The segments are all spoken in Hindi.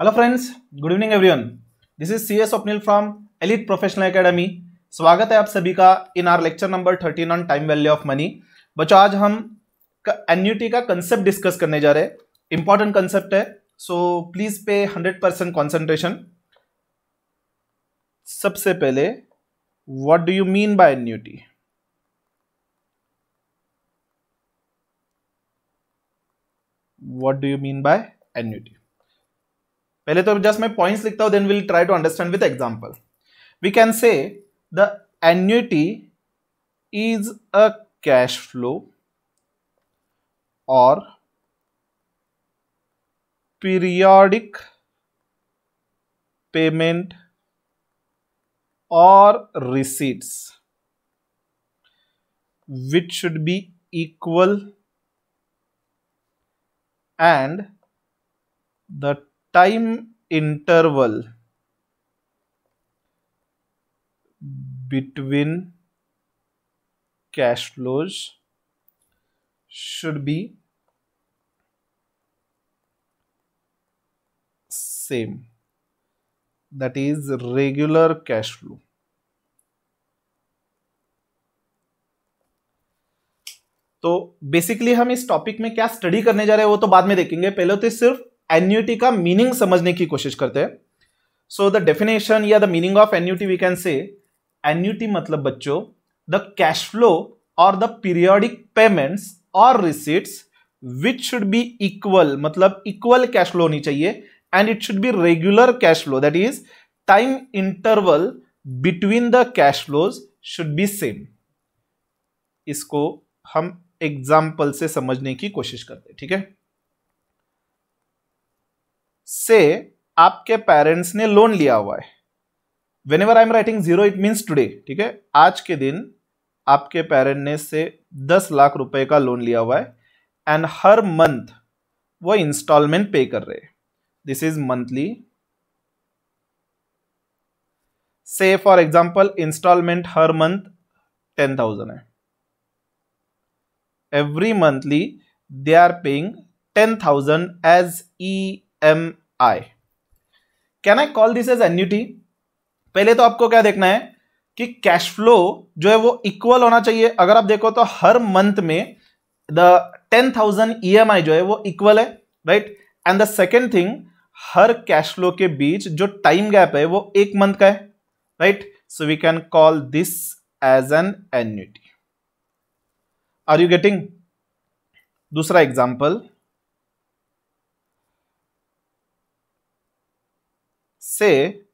Hello friends good evening everyone this is C S Swapnil from elite professional academy स्वागत है आप सभी का in our lecture number thirteen on time value of money बच्चों आज हम एन्यूटी का कंसेप्ट डिस्कस करने जा रहे हैं इंपॉर्टेंट कंसेप्ट है so please pay hundred percent concentration सबसे पहले what do you mean by annuity what do you mean by annuity पहले तो जस्ट मैं पॉइंट्स लिखता हूं then will try to understand with example we can say the annuity is a cash flow और पीरियोडिक पेमेंट और receipts which should be equal and the time interval between cash flows should be same that is regular cash flow तो बेसिकली हम इस टॉपिक में क्या स्टडी करने जा रहे हैं वो तो बाद में देखेंगे पहले तो सिर्फ एन्यूटी का मीनिंग समझने की कोशिश करते हैं सो द डेफिनेशन या the meaning of annuity we can say annuity मतलब बच्चों द कैश फ्लो और द पीरियोडिक पेमेंट्स और receipts which should be equal मतलब इक्वल कैश फ्लो होनी चाहिए and it should be regular cash flow that is time interval between the cash flows should be same इसको हम एग्जाम्पल से समझने की कोशिश करते हैं ठीक है से आपके पेरेंट्स ने लोन लिया हुआ है whenever I am writing zero it means today ठीक है आज के दिन आपके पेरेंट ने से दस लाख रुपए का लोन लिया हुआ है एंड हर मंथ वो इंस्टॉलमेंट पे कर रहे हैं this is monthly say for example installment हर मंथ टेन थाउजेंड है every monthly they are paying ten thousand as E M I can I call this as annuity पहले तो आपको क्या देखना है कि कैश फ्लो जो है वो इक्वल होना चाहिए अगर आप देखो तो हर मंथ में the ten thousand E M I जो है वो इक्वल है right and the second thing हर कैश फ्लो के बीच जो टाइम गैप है वो एक मंथ का है right so we can call this as an annuity are you getting दूसरा example say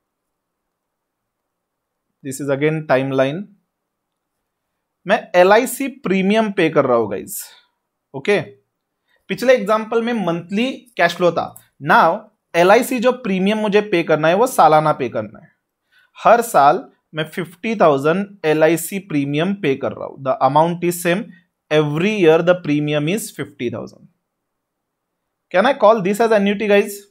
this is again timeline मैं L I C premium pay कर रहा हूं गाइज ओके पिछले एग्जाम्पल में मंथली कैश फ्लो था नाउ एल जो प्रीमियम मुझे पे करना है वो सालाना पे करना है हर साल मैं fifty thousand L premium pay कर रहा हूं the amount is same every year the premium is 50000 can I call this as annuity guys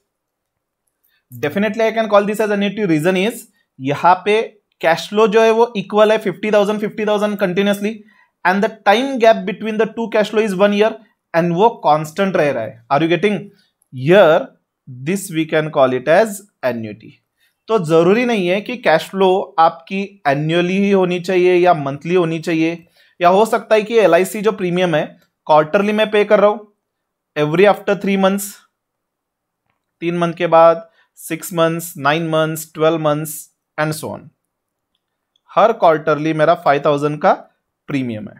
definitely I can call this as annuity reason is यहाँ पे कैश फ्लो जो है वो इक्वल है fifty thousand fifty thousand continuously and the time gap between the two cash flow is one year and वो कॉन्स्टेंट रह रहा है are you getting yeah this we can call it as annuity तो जरूरी नहीं है कि कैश फ्लो आपकी एन्युअली ही होनी चाहिए या मंथली होनी चाहिए या हो सकता है कि एल जो प्रीमियम है क्वार्टरली मैं पे कर रहा हूं एवरी आफ्टर थ्री मंथ्स तीन मंथ के बाद six months nine months twelve months and so on हर क्वार्टरली मेरा फाइव थाउजेंड का प्रीमियम है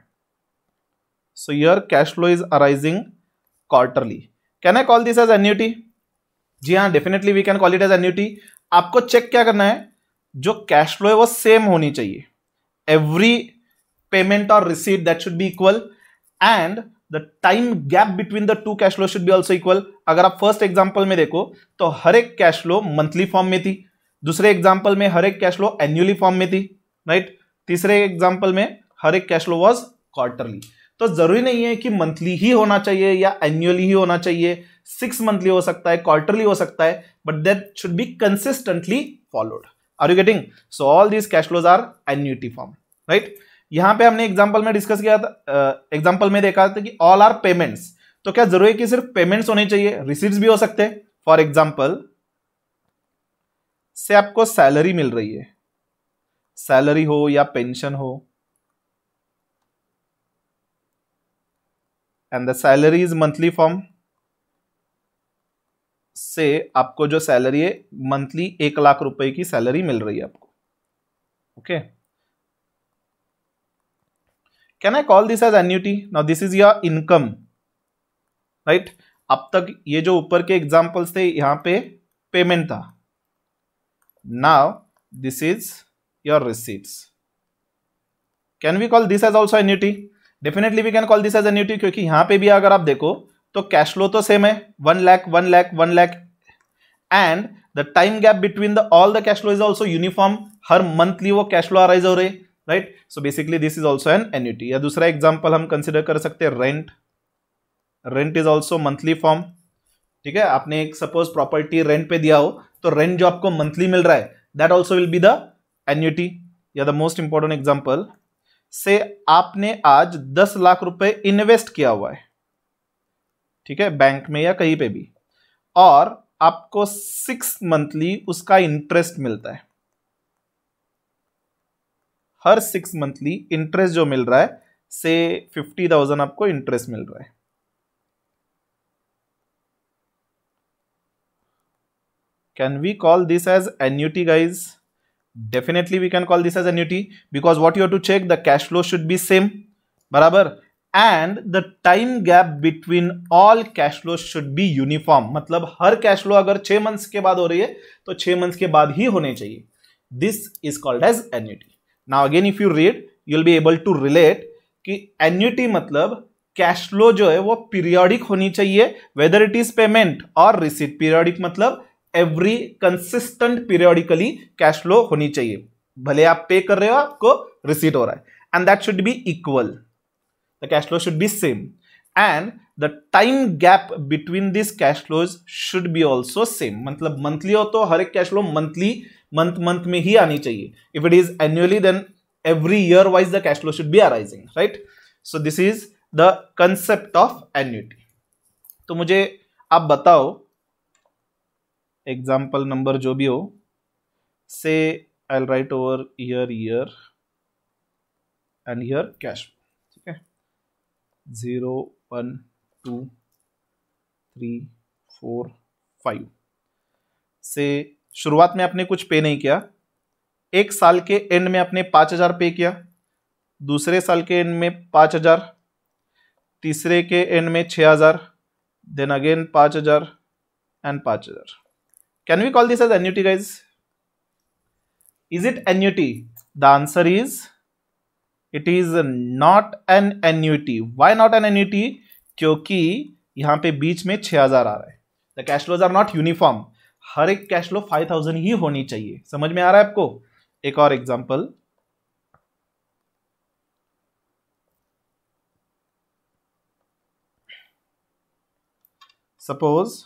so your cash flow is arising quarterly can I call this as annuity जी हाँ definitely we can call it as annuity आपको चेक क्या करना है जो कैश फ्लो है वो सेम होनी चाहिए एवरी पेमेंट और receipt that should be equal and the time gap between the two cash flow should be also equal अगर आप फर्स्ट एग्जाम्पल में देखो तो हर एक कैश फ्लो मंथली फॉर्म में थी दूसरे एग्जाम्पल में हर एक कैश फ्लो एनुअली फॉर्म में थी राइट तीसरे एग्जाम्पल में हर एक कैश फ्लो वॉज क्वार्टरली तो जरूरी नहीं है कि मंथली ही होना चाहिए या एनुअली ही होना चाहिए सिक्स मंथली हो सकता है क्वार्टरली हो सकता है but that should be consistently followed are you getting so all these cash flows are annuity form right यहां पे हमने एग्जांपल में डिस्कस किया था एग्जांपल में देखा था कि ऑल आर पेमेंट्स तो क्या जरूरी कि सिर्फ पेमेंट्स होने चाहिए रिसीव्स भी हो सकते हैं फॉर एग्जाम्पल से आपको सैलरी मिल रही है सैलरी हो या पेंशन हो and the salary is monthly form से आपको जो सैलरी है मंथली एक लाख रुपए की सैलरी मिल रही है आपको okay okay? Can I call this as annuity now this is your income right अब तक ये जो ऊपर के एग्जाम्पल्स थे यहां पे पेमेंट था now this is your receipts can we call this as also annuity definitely we can call this as annuity क्योंकि यहां पे भी अगर आप देखो तो कैश फ्लो तो सेम है one lakh one lakh one lakh and the time gap between the all the cash flow is also uniform हर मंथली वो कैश फ्लो अराइज हो रहे right so basically this is also an annuity या दूसरा एग्जाम्पल हम कंसिडर कर सकते हैं rent rent is also monthly form ठीक है आपने एक सपोज प्रॉपर्टी रेंट पे दिया हो तो रेंट जो आपको मंथली मिल रहा है that also will be the annuity या द मोस्ट इंपॉर्टेंट एग्जाम्पल से आपने आज दस लाख रुपए इन्वेस्ट किया हुआ है ठीक है बैंक में या कहीं पे भी और आपको सिक्स मंथली उसका इंटरेस्ट मिलता है हर सिक्स मंथली इंटरेस्ट जो मिल रहा है से फिफ्टी थाउजेंड आपको इंटरेस्ट मिल रहा है can we call this as annuity guys definitely we can call this as annuity because what you to check the cash flow should be same बराबर and the time gap between all cash flow should be uniform मतलब हर कैश फ्लो अगर छह मंथ्स के बाद हो रही है तो छह मंथ्स के बाद ही होने चाहिए this is called as annuity now again if you read you will be able to relate कि एन्यूटी मतलब कैश फ्लो जो है वो पीरियोडिक होनी चाहिए वेदर इट इज पेमेंट और रिसीट पीरियोडिक मतलब every consistent periodically cash flow होनी चाहिए भले आप पे कर रहे हो आपको रिसीट हो रहा है and that should be equal the cash flow should be same and the time gap between this cash flows should be also same मतलब मंथली हो तो हर एक cash flow monthly month month में ही आनी चाहिए if it is annually then every year wise the cash flow should be arising right so this is the concept of annuity तो मुझे आप बताओ एग्जाम्पल नंबर जो भी हो say I right over year year and year cash ठीक है zero one two three four five से शुरुआत में आपने कुछ पे नहीं किया एक साल के एंड में आपने पाँच हज़ार पे किया दूसरे साल के एंड में पाँच हज़ार तीसरे के एंड में छः हज़ार देन अगेन पाँच हज़ार एंड पाँच हज़ार can we call this as annuity guys is it annuity the answer is it is not an annuity why not an annuity क्योंकि यहाँ पे बीच में हजार आ रहा है the cash flows are not uniform हर एक कैश फ्लो फाइव थाउजेंड ही होनी चाहिए समझ में आ रहा है आपको एक और एग्जाम्पल सपोज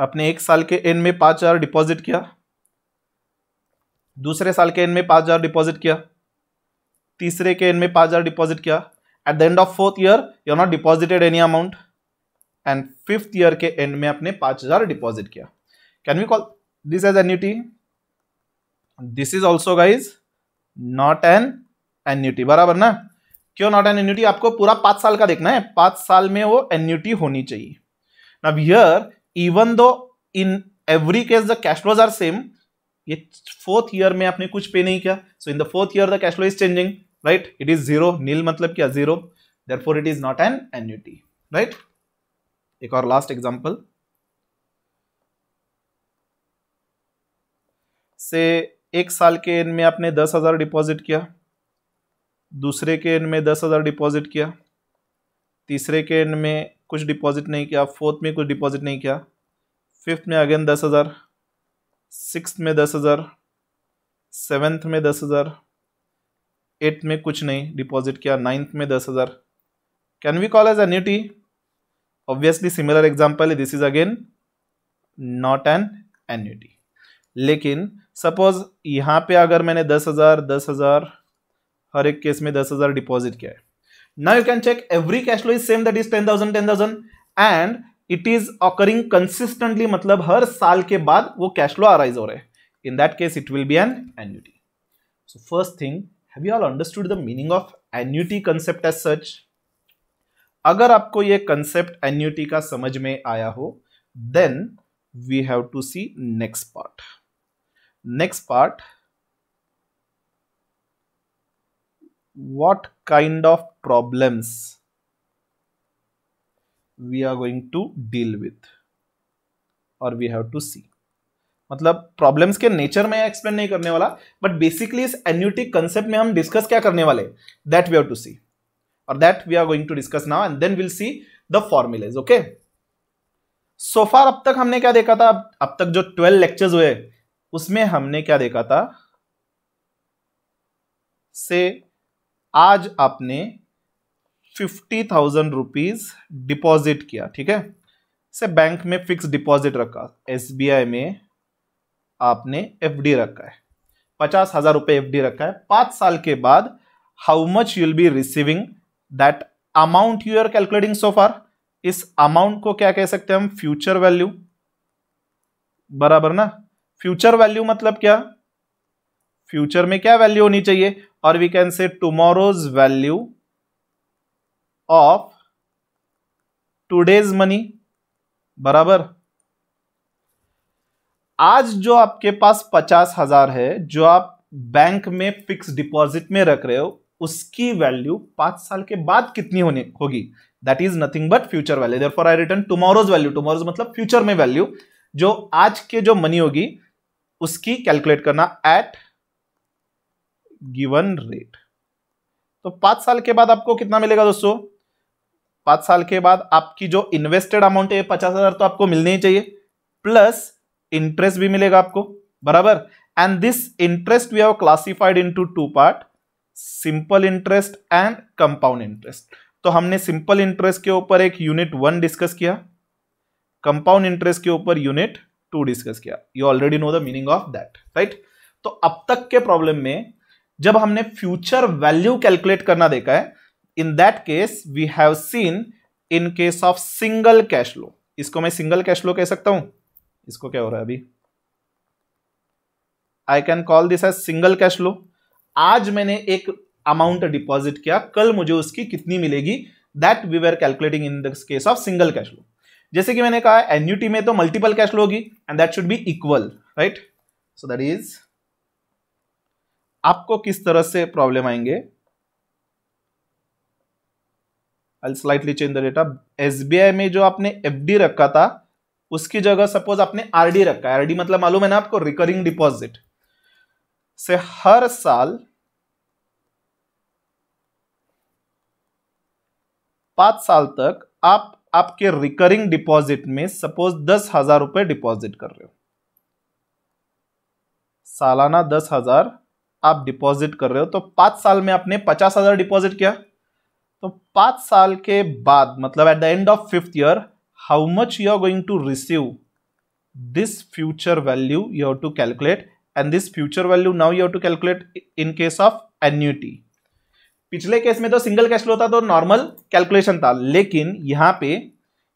आपने एक साल के एंड में पांच हज़ार डिपॉजिट किया दूसरे साल के एंड में पांच हज़ार डिपॉजिट किया तीसरे के एंड में पांच हज़ार डिपॉजिट किया at the end of fourth year you not deposited any amount and fifth year के एंड में आपने पांच हज़ार डिपॉजिट किया can we call this as annuity this is also guys not an annuity बराबर ना क्यों नॉट एन एन्यूटी आपको पूरा पांच साल का देखना है पांच साल में वो एन्यूटी होनी चाहिए now here even though in every case the cash flows are same ये फोर्थ ईयर में आपने कुछ पे नहीं किया so in the fourth year the cash flow is changing right it is zero nil मतलब क्या zero therefore it is not an annuity right एक और लास्ट एग्जांपल से एक साल के एन में आपने दस हज़ार डिपॉजिट किया दूसरे के एन में दस हज़ार डिपॉजिट किया तीसरे के एन में कुछ डिपॉजिट नहीं किया फोर्थ में कुछ डिपॉजिट नहीं किया फिफ्थ में अगेन दस हज़ार सिक्स में दस हज़ार सेवेंथ में दस हज़ार एट्थ में कुछ नहीं डिपॉजिट किया नाइन्थ में दस हज़ार can we call as annuity obviously similar example this is again not an annuity लेकिन सपोज यहाँ पे अगर मैंने दस हजार दस हजार हर एक केस में दस हजार डिपॉजिट किया है you can check every cash flow is same that is ten thousand ten thousand and it is occurring consistently मतलब हर साल के बाद वो कैश फ्लो अराइज हो रहे हैं in that case it will be an annuity so first thing have you all understood the meaning of annuity concept as such अगर आपको ये कंसेप्ट एन्यूटी का समझ में आया हो then we have to see next part next part what kind of problems we are going to deal with और वी हैव टू सी मतलब प्रॉब्लम्स के नेचर में एक्सप्लेन नहीं करने वाला बट बेसिकली इस एन्यूटी कंसेप्ट में हम डिस्कस क्या करने वाले that we have to see और that we are going to discuss now and then will see the formulas okay so फार अब तक हमने क्या देखा था अब तक जो ट्वेल्व लेक्चर्स हुए उसमें हमने क्या देखा था से आज आपने फिफ्टी थाउजेंड रुपीज डिपॉजिट किया ठीक है से बैंक में फिक्स डिपॉजिट रखा एसबीआई में आपने एफडी रखा है पचास हजार रुपए एफ रखा है पांच साल के बाद how much you'll be receiving that amount you are calculating so far इस अमाउंट को क्या कह सकते हैं हम फ्यूचर वैल्यू बराबर ना फ्यूचर वैल्यू मतलब क्या फ्यूचर में क्या वैल्यू होनी चाहिए और we can say tomorrow's value of today's money बराबर आज जो आपके पास पचास हजार है जो आप बैंक में फिक्स डिपॉजिट में रख रहे हो उसकी वैल्यू पांच साल के बाद कितनी होने होगी that is nothing but future value therefore I written tomorrow's value tomorrow's मतलब फ्यूचर में वैल्यू जो आज के जो मनी होगी उसकी कैलकुलेट करना एट गिवन रेट तो पांच साल के बाद आपको कितना मिलेगा दोस्तों पांच साल के बाद आपकी जो इन्वेस्टेड अमाउंट है पचास हजार तो आपको मिलने ही चाहिए प्लस इंटरेस्ट भी मिलेगा आपको बराबर and this interest we have classified into two part simple interest and compound interest तो हमने सिंपल इंटरेस्ट के ऊपर एक यूनिट वन डिस्कस किया कंपाउंड इंटरेस्ट के ऊपर यूनिट टू डिस्कस किया you already know the meaning of that right तो अब तक के प्रॉब्लम में जब हमने फ्यूचर वैल्यू कैलकुलेट करना देखा है in that case we have seen in case of single cash flow इसको मैं सिंगल कैश फ्लो कह सकता हूं इसको क्या हो रहा है अभी I can call this as single cash flow आज मैंने एक अमाउंट डिपॉजिट किया कल मुझे उसकी कितनी मिलेगी that we were calculating in the case of single cash flow जैसे कि मैंने कहा एन्यूटी में तो मल्टीपल कैश फ्लो होगी and that should be equal right so that is आपको किस तरह से प्रॉब्लम आएंगे I slightly change the data SBI में जो आपने एफडी रखा था उसकी जगह सपोज आपने आरडी रखा है आरडी मतलब मालूम है ना आपको रिकरिंग डिपॉजिट से हर साल पांच साल तक आप आपके रिकरिंग डिपॉजिट में सपोज दस हजार रुपए डिपॉजिट कर रहे हो सालाना दस हजार आप डिपॉजिट कर रहे हो तो पांच साल में आपने पचास हजार डिपॉजिट किया तो पांच साल के बाद मतलब at the end of fifth year how much you are going to receive this future value you have to calculate and this future value now you have to calculate in case of annuity पिछले केस में तो सिंगल कैश फ्लो था तो नॉर्मल कैलकुलेशन था लेकिन यहां पे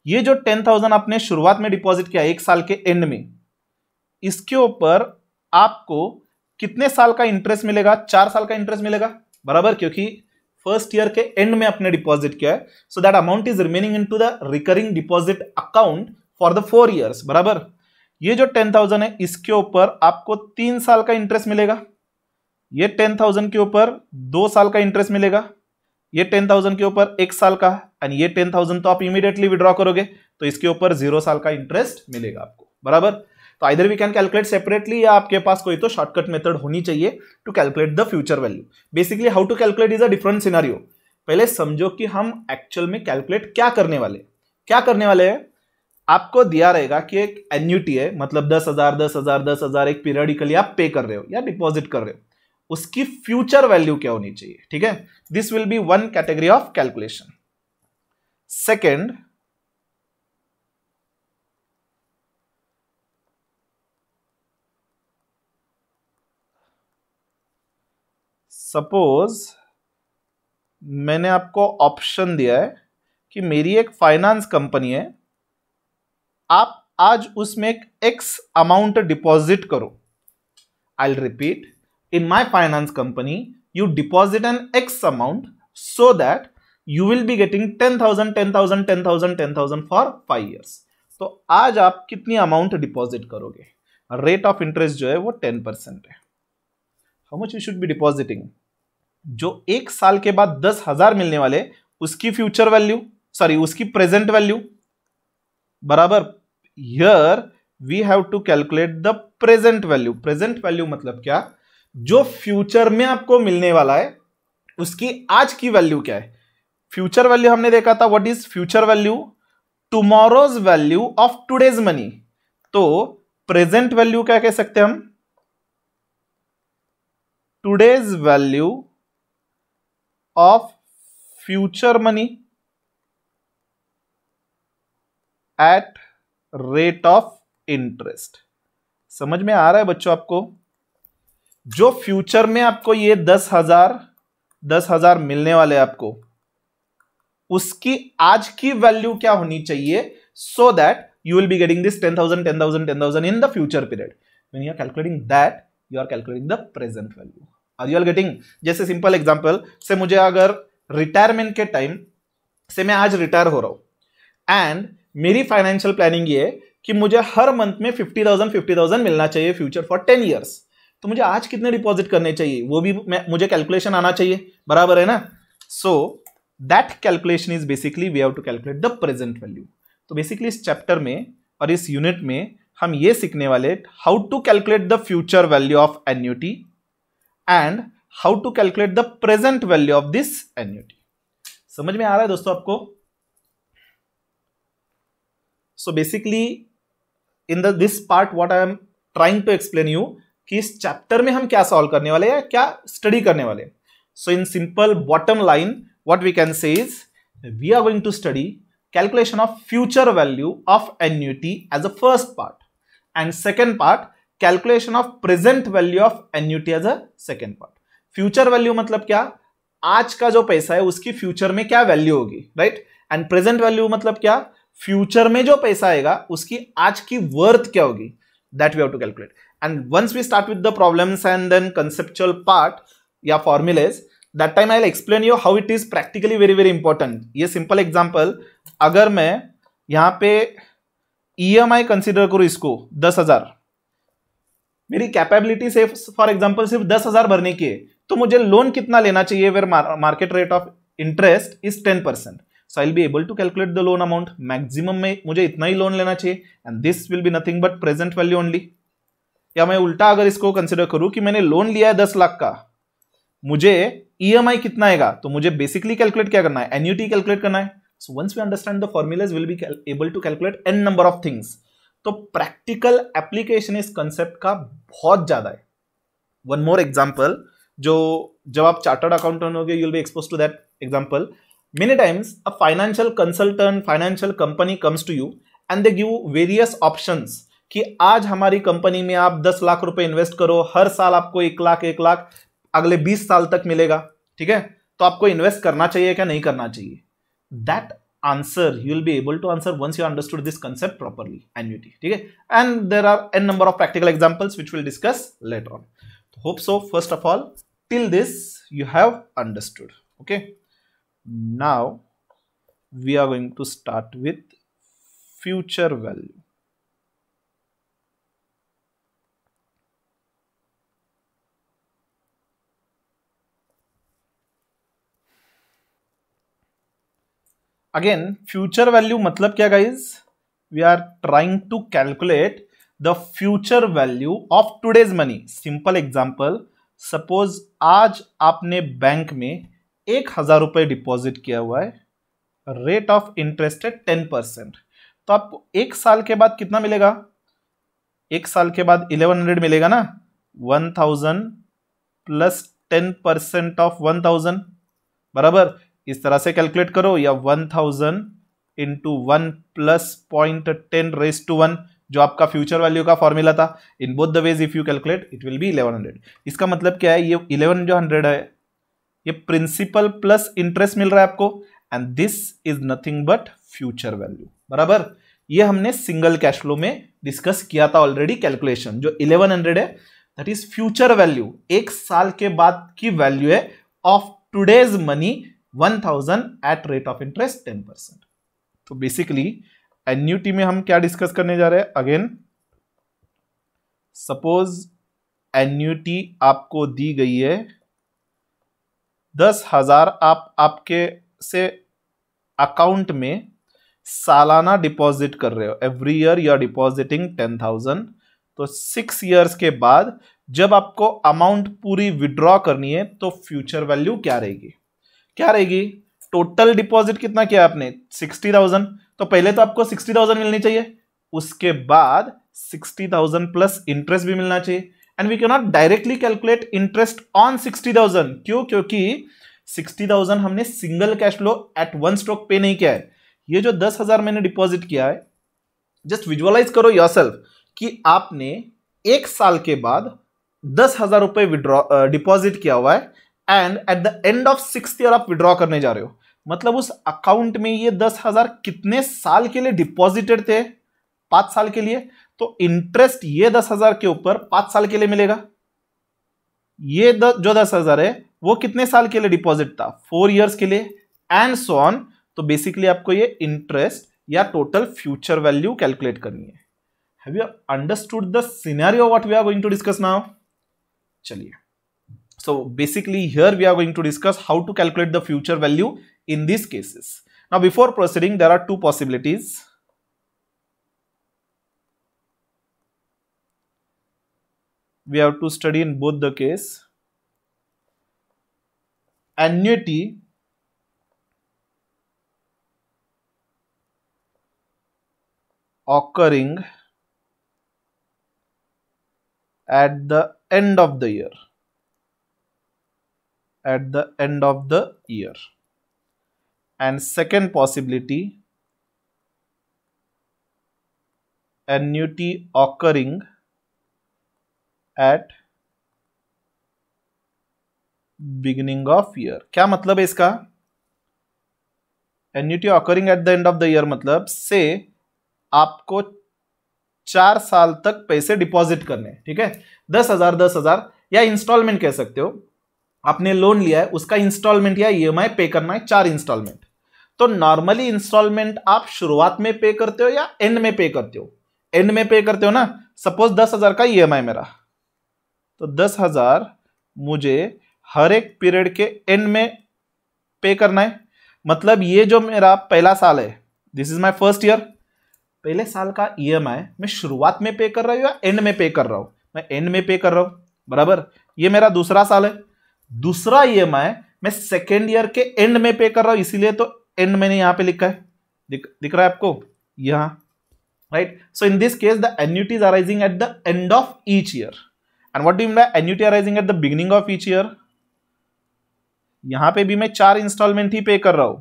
ये जो टेन थाउजेंड आपने शुरुआत में डिपॉजिट किया एक साल के एंड में इसके ऊपर आपको कितने साल का इंटरेस्ट मिलेगा चार साल का इंटरेस्ट मिलेगा बराबर क्योंकि फर्स्ट ईयर के एंड में आपने डिपॉजिट किया है so that amount is remaining into the recurring deposit account for the four years बराबर ये जो टेन थाउजेंड है इसके ऊपर आपको तीन साल का इंटरेस्ट मिलेगा ये टेन थाउजेंड के ऊपर दो साल का इंटरेस्ट मिलेगा ये टेन थाउजेंड के ऊपर एक साल का एंड ये टेन थाउजेंड तो आप इमीडिएटली विड्रॉ करोगे तो इसके ऊपर जीरो साल का इंटरेस्ट मिलेगा आपको बराबर तो either we can calculate separately या आपके पास कोई तो शॉर्टकट मेथड होनी चाहिए to calculate the future value basically how to calculate is a different scenario पहले समझो कि हम एक्चुअल में कैलकुलेट क्या करने वाले क्या करने वाले हैं आपको दिया रहेगा कि एक एन्यूटी है मतलब दस हजार दस हजार दस हजार एक पीरियडिकली आप पे कर रहे हो या डिपॉजिट कर रहे हो उसकी फ्यूचर वैल्यू क्या होनी चाहिए ठीक है this will be one category of calculation second suppose मैंने आपको ऑप्शन दिया है कि मेरी एक फाइनेंस कंपनी है आप आज उसमें एक एक्स अमाउंट डिपॉजिट करो I repeat in my finance company, you deposit an X amount so that you will be getting 10,000, 10,000, 10,000, 10,000 for 5 years. तो आज आप कितनी अमाउंट डिपॉजिट करोगे रेट ऑफ इंटरेस्ट जो है वो 10% परसेंट है how much you should be depositing जो एक साल के बाद दस हजार मिलने वाले उसकी फ्यूचर वैल्यू सॉरी उसकी प्रेजेंट वैल्यू बराबर here we have to calculate the present value present value मतलब क्या जो फ्यूचर में आपको मिलने वाला है उसकी आज की वैल्यू क्या है फ्यूचर वैल्यू हमने देखा था what is future value tomorrow's value of today's money तो प्रेजेंट वैल्यू क्या कह सकते हैं हम today's value of future money at rate of interest समझ में आ रहा है बच्चों आपको जो फ्यूचर में आपको ये दस हजार दस हजार मिलने वाले आपको उसकी आज की वैल्यू क्या होनी चाहिए so that you will getting this ten thousand ten thousand ten thousand in the future period When you are calculating that you are calculating the present value are you are getting जैसे सिंपल एग्जाम्पल से मुझे अगर रिटायरमेंट के टाइम से मैं आज रिटायर हो रहा हूं एंड मेरी फाइनेंशियल प्लानिंग ये कि मुझे हर मंथ में फिफ्टी थाउजेंड फिफ्टी थाउजेंड मिलना चाहिए फ्यूचर फॉर टेन ईयर्स तो मुझे आज कितने डिपॉजिट करने चाहिए वो भी मुझे कैलकुलेशन आना चाहिए बराबर है ना so that calculation is basically we have to calculate the present value तो बेसिकली इस चैप्टर में और इस यूनिट में हम ये सीखने वाले how to calculate the future value of annuity and how to calculate the present value of this annuity समझ में आ रहा है दोस्तों आपको so basically in the this part what I am trying to explain you कि इस चैप्टर में हम क्या सॉल्व करने वाले हैं क्या स्टडी करने वाले so in simple bottom line what we can say is we are going to study calculation of future value of annuity as a first part and second part calculation of present value of annuity as a second part future value मतलब क्या आज का जो पैसा है उसकी फ्यूचर में क्या वैल्यू होगी राइट एंड प्रेजेंट वैल्यू मतलब क्या फ्यूचर में जो पैसा आएगा उसकी आज की वर्थ क्या होगी that we have to calculate And once we start with the problems and then conceptual part, yeah, formulas, that time I'll explain you how it is practically very very important. ये simple example, अगर मैं यहाँ पे ई एम आई कंसिडर करूँ इसको दस हजार मेरी कैपेबिलिटी से फॉर एग्जाम्पल सिर्फ दस हजार भरने की है तो मुझे लोन कितना लेना चाहिए where market rate of interest is ten percent so I be able to calculate the loan amount maximum में मुझे इतना ही लोन लेना चाहिए and this will be nothing but present value only या मैं उल्टा अगर इसको कंसिडर करूं कि मैंने लोन लिया है दस लाख का मुझे ईएमआई e कितना आएगा तो मुझे बेसिकली कैलकुलेट क्या करना है एन्यूटी कैलकुलेट करना है so once we understand the formulas will be able to calculate an number of things तो प्रैक्टिकल एप्लीकेशन इस कंसेप्ट का बहुत ज्यादा है वन मोर एग्जाम्पल जो जब आप चार्टर्ड अकाउंटेंट होंगे you will be expose to that example many times a financial consultant financial company comes to you and they give various options कि आज हमारी कंपनी में आप दस लाख रुपए इन्वेस्ट करो हर साल आपको एक लाख एक लाख अगले बीस साल तक मिलेगा ठीक है तो आपको इन्वेस्ट करना चाहिए क्या नहीं करना चाहिए that answer you will be able to answer once you understood this concept properly annuity ठीक है and there are an number of practical examples which will discuss late on hope so first of all till this you have understood okay now we are going to start with future value again future value मतलब क्या guys we are trying to calculate the future value of today's money simple example suppose आज आपने बैंक में एक हजार रुपये डिपॉजिट किया हुआ है रेट ऑफ इंटरेस्ट है टेन परसेंट तो आपको एक साल के बाद कितना मिलेगा एक साल के बाद इलेवन हंड्रेड मिलेगा ना one thousand plus ten percent of one thousand बराबर इस तरह से कैलकुलेट करो या one thousand into one plus point ten raise to one जो आपका फ्यूचर वैल्यू का फॉर्मूला था in both the ways if you calculate it will be eleven hundred इसका मतलब क्या है ये इलेवन जो हंड्रेड है ये प्रिंसिपल प्लस इंटरेस्ट मिल रहा है आपको and this is nothing but future value बराबर ये हमने सिंगल कैश फ्लो में डिस्कस किया था ऑलरेडी कैलकुलेशन जो 1100 है दैट इज फ्यूचर वैल्यू एक साल के बाद की वैल्यू है of today's money 1000 thousand at rate of interest ten percent तो बेसिकली एन्यूटी में हम क्या डिस्कस करने जा रहे हैं अगेन सपोज एन्यूटी आपको दी गई है दस हजार आप आपके से अकाउंट में सालाना डिपॉजिट कर रहे हो every year you are depositing ten thousand तो सिक्स ईयर्स के बाद जब आपको अमाउंट पूरी विड्रॉ करनी है तो फ्यूचर वैल्यू क्या रहेगी क्या रहेगी टोटल डिपॉजिट कितना किया आपने सिक्सटी थाउजेंड तो पहले तो आपको सिक्सटी थाउजेंड मिलनी चाहिए उसके बाद सिक्सटी थाउजेंड प्लस इंटरेस्ट भी मिलना चाहिए and we can not directly calculate interest on sixty thousand क्यों क्योंकि सिक्सटी थाउजेंड हमने single cash flow at one stroke पे नहीं किया है ये जो दस हजार मैंने डिपॉजिट किया है जस्ट विजुअलाइज करो योरसेल्फ कि आपने एक साल के बाद दस हजार रुपये विड्रॉ डिपॉजिट किया हुआ है and at the end of six year आप विड्रॉ करने जा रहे हो मतलब उस अकाउंट में ये दस हजार कितने साल के लिए डिपॉजिटेड थे पांच साल के लिए तो इंटरेस्ट ये दस हजार के ऊपर पांच साल के लिए मिलेगा ये द, जो दस हजार है वो कितने साल के लिए डिपॉजिट था फोर इयर्स के लिए एंड सो ऑन तो बेसिकली आपको ये इंटरेस्ट या टोटल फ्यूचर वैल्यू कैलकुलेट करनी है have you understood the scenario what we are going to discuss now चलिए So basically here we are going to discuss how to calculate the future value in these cases. Now before proceeding there are two possibilities. We have to study in both the case. Annuity occurring at the end of the year at the end of the year. And second possibility, annuity occurring at beginning of year क्या मतलब है इसका annuity occurring at the end of the year मतलब से आपको चार साल तक पैसे डिपॉजिट करने ठीक है दस हजार दस हजार या इंस्टॉलमेंट कह सकते हो आपने लोन लिया है उसका इंस्टॉलमेंट या ईएमआई पे करना है चार इंस्टॉलमेंट तो नॉर्मली इंस्टॉलमेंट आप शुरुआत में पे करते हो या एंड में पे करते हो एंड में पे करते हो ना सपोज दस हजार का ईएमआई मेरा तो दस हजार मुझे हर एक पीरियड के एंड में पे करना है मतलब ये जो मेरा पहला साल है this is my first year पहले साल का ई मैं शुरुआत में पे कर रहा हूँ या एंड में पे कर रहा हूँ मैं एंड में पे कर रहा हूँ बराबर ये मेरा दूसरा साल है दूसरा ई e मैं सेकेंड ईयर के एंड में पे कर रहा हूं इसीलिए तो एंड मैंने यहां पे लिखा है दिख, दिख रहा है आपको यहां right so in this case the annuity is arising at the end of each year and what do you mean by annuity arising at the beginning of each year यहां पे भी मैं चार इंस्टॉलमेंट ही पे कर रहा हूं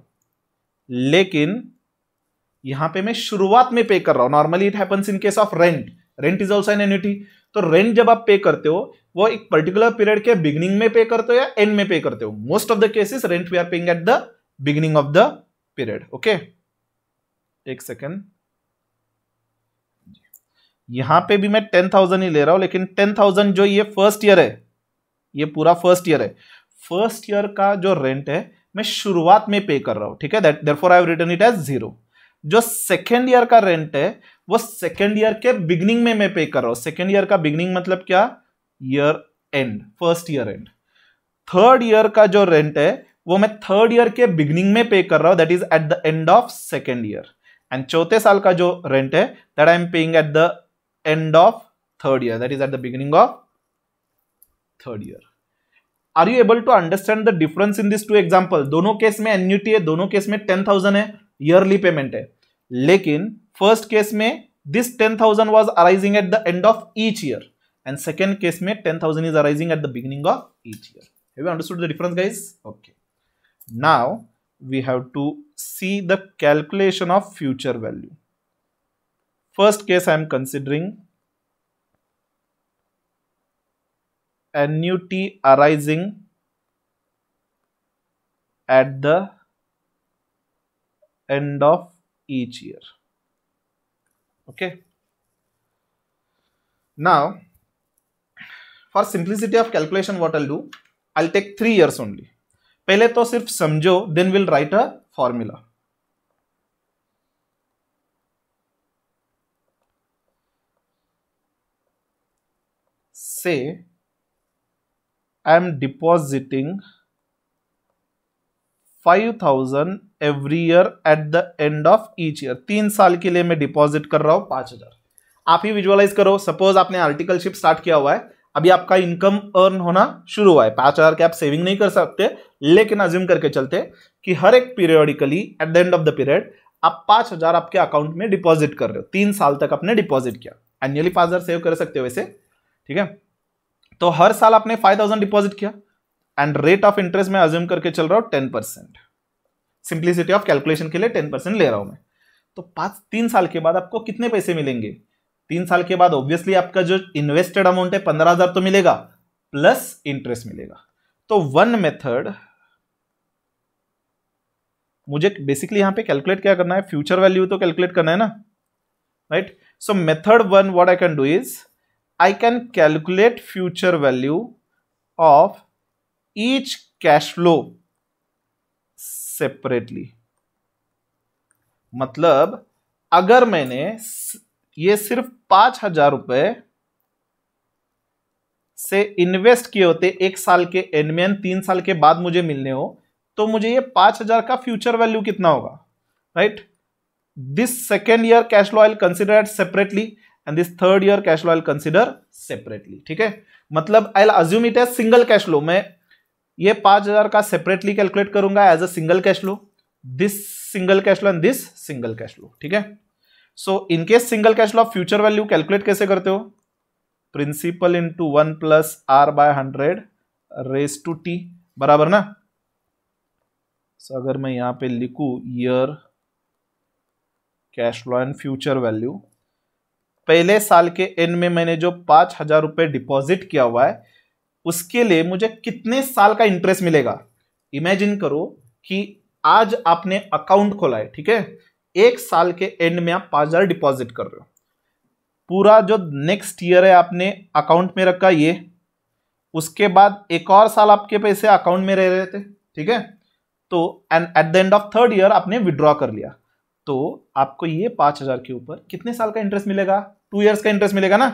लेकिन यहां पे मैं शुरुआत में पे कर रहा हूं normally it happens in case of rent rent is also an annuity तो रेंट जब आप पे करते हो वो एक पर्टिकुलर पीरियड के बिगनिंग में पे करते हो या एंड में पे करते हो most of the cases rent we are paying at the beginning of the period okay एक सेकेंड यहां पे भी मैं टेन थाउजेंड ही ले रहा हूं लेकिन टेन थाउजेंड जो ये फर्स्ट ईयर है ये पूरा फर्स्ट ईयर है फर्स्ट ईयर का जो रेंट है मैं शुरुआत में पे कर रहा हूं ठीक है that therefore I have written it as zero जो सेकेंड ईयर का रेंट है वो सेकेंड ईयर के बिगनिंग में मैं पे कर रहा हूँ सेकेंड ईयर का बिगनिंग मतलब क्या year end first year end third year का जो रेंट है वो मैं थर्ड ईयर के बिगनिंग में पे कर रहा हूं that is at the end of second year and चौथे साल का जो रेंट है that I am paying at the end of third year that is at the beginning of third year are you able to understand the difference in this two example दोनों केस में एन्यूटी है दोनों केस में टेन थाउजेंड है ईयरली पेमेंट है लेकिन फर्स्ट केस में this ten thousand was arising at the end of each year and second case may 10,000 is arising at the beginning of each year. Have you understood the difference guys? Okay. Now we have to see the calculation of future value. First case I am considering annuity arising at the end of each year okay now for simplicity of calculation what what'll do I take three years only पहले तो सिर्फ समझो then will write a formula say I am depositing 5000 every year at the end of each year तीन साल के लिए मैं डिपॉजिट कर रहा हूं पांच हजार आप ही विजुअलाइज करो सपोज आपने आर्टिकलशिप स्टार्ट किया हुआ है अभी आपका इनकम अर्न होना शुरू हुआ है पांच हजार के आप सेविंग नहीं कर सकते लेकिन अज्यूम करके चलते कि हर एक periodically at the end of the period आप पांच हजार आपके अकाउंट में डिपॉजिट कर रहे हो तीन साल तक आपने डिपॉजिट किया एनुअली पांच हजार सेव कर सकते हो वैसे ठीक है तो हर साल आपने फाइव थाउजेंड डिपॉजिट किया एंड रेट ऑफ इंटरेस्ट में अज्यूम करके चल रहा हूं ten percent simplicity of calculation के लिए टेन परसेंट ले रहा हूं मैं तो पांच तीन साल के बाद आपको कितने पैसे मिलेंगे तीन साल के बाद ऑब्वियसली आपका जो इन्वेस्टेड अमाउंट है पंद्रह हजार तो मिलेगा प्लस इंटरेस्ट मिलेगा तो वन मेथड मुझे बेसिकली यहां पे कैलकुलेट क्या करना है फ्यूचर वैल्यू तो कैलकुलेट करना है ना right so method one what I can do is I can calculate future value of each cash flow separately मतलब अगर मैंने ये सिर्फ पांच हजार रुपए से इन्वेस्ट किए होते एक साल के एनमेन तीन साल के बाद मुझे मिलने हो तो मुझे ये पांच हजार का फ्यूचर वैल्यू कितना होगा right this second year cash flow consider separately and this third year cash flow consider separately ठीक है मतलब I assume it as single cash flow मैं ये पांच हजार का सेपरेटली कैलकुलेट करूंगा as a single cash flow this single cash flow and this single cash flow ठीक है so in case single cash flow future value calculate कैसे करते हो principal into one plus R by hundred raise to T बराबर ना सो अगर मैं यहां पे लिखू year cash flow and future value पहले साल के एंड में मैंने जो पांच हजार रुपए डिपॉजिट किया हुआ है उसके लिए मुझे कितने साल का इंटरेस्ट मिलेगा इमेजिन करो कि आज आपने अकाउंट खोला है ठीक है एक साल के एंड में आप पांच हज़ार डिपॉजिट कर रहे हो पूरा जो नेक्स्ट ईयर है आपने अकाउंट में रखा ये उसके बाद एक और साल आपके पैसे अकाउंट में रह रहे थे ठीक है तो and at the end of third year आपने विड्रॉ कर लिया तो आपको ये पांच हज़ार के ऊपर कितने साल का इंटरेस्ट मिलेगा टू ईयर्स का इंटरेस्ट मिलेगा ना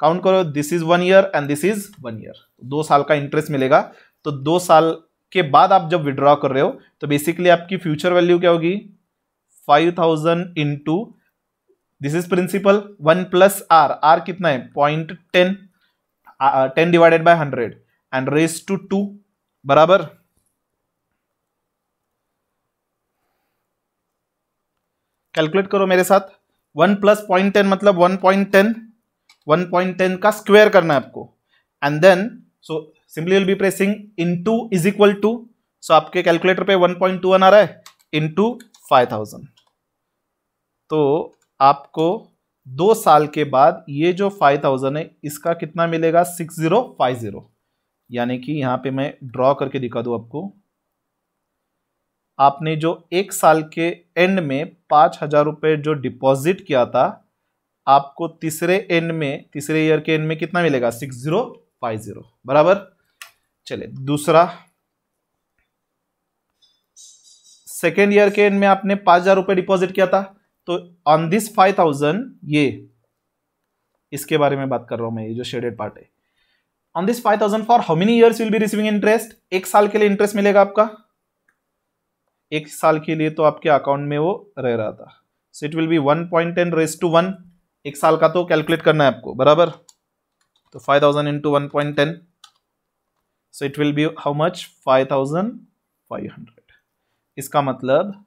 काउंट करो this is one year and this is one year दो साल का इंटरेस्ट मिलेगा तो दो साल के बाद आप जब विड्रॉ कर रहे हो तो बेसिकली आपकी फ्यूचर वैल्यू क्या होगी five thousand into this is principal one plus R R कितना है point ten ten divided by hundred and raise to two बराबर कैलकुलेट करो मेरे साथ वन प्लस पॉइंट टेन मतलब one point ten one point ten का स्क्वायर करना है आपको and then so simply will be pressing into is equal to so आपके कैलकुलेटर पे वन पॉइंट टू वन आ रहा है इन टू फाइव थाउजेंड तो आपको दो साल के बाद ये जो फाइव थाउजेंड है इसका कितना मिलेगा सिक्स ज़ीरो फाइव ज़ीरो यानी कि यहाँ पे मैं ड्रॉ करके दिखा दूँ आपको आपने जो एक साल के एंड में पाँच हज़ार रुपये जो डिपॉजिट किया था आपको तीसरे एंड में तीसरे ईयर के एंड में कितना मिलेगा सिक्स ज़ीरो फाइव ज़ीरो बराबर चले दूसरा सेकेंड ईयर के एंड में आपने पाँच हज़ार रुपये डिपॉजिट किया था तो ऑन दिस फाइव थाउजेंड ये इसके बारे में बात कर रहा हूं मैं ये जो शेडेड पार्ट है on this five thousand for how many years will be receiving interest एक साल के लिए इंटरेस्ट मिलेगा आपका एक साल के लिए तो आपके अकाउंट में वो रह रहा था so it will be one point ten raise to one एक साल का तो कैलकुलेट करना है आपको बराबर तो five thousand into one point ten so it will be how much five thousand five hundred इसका मतलब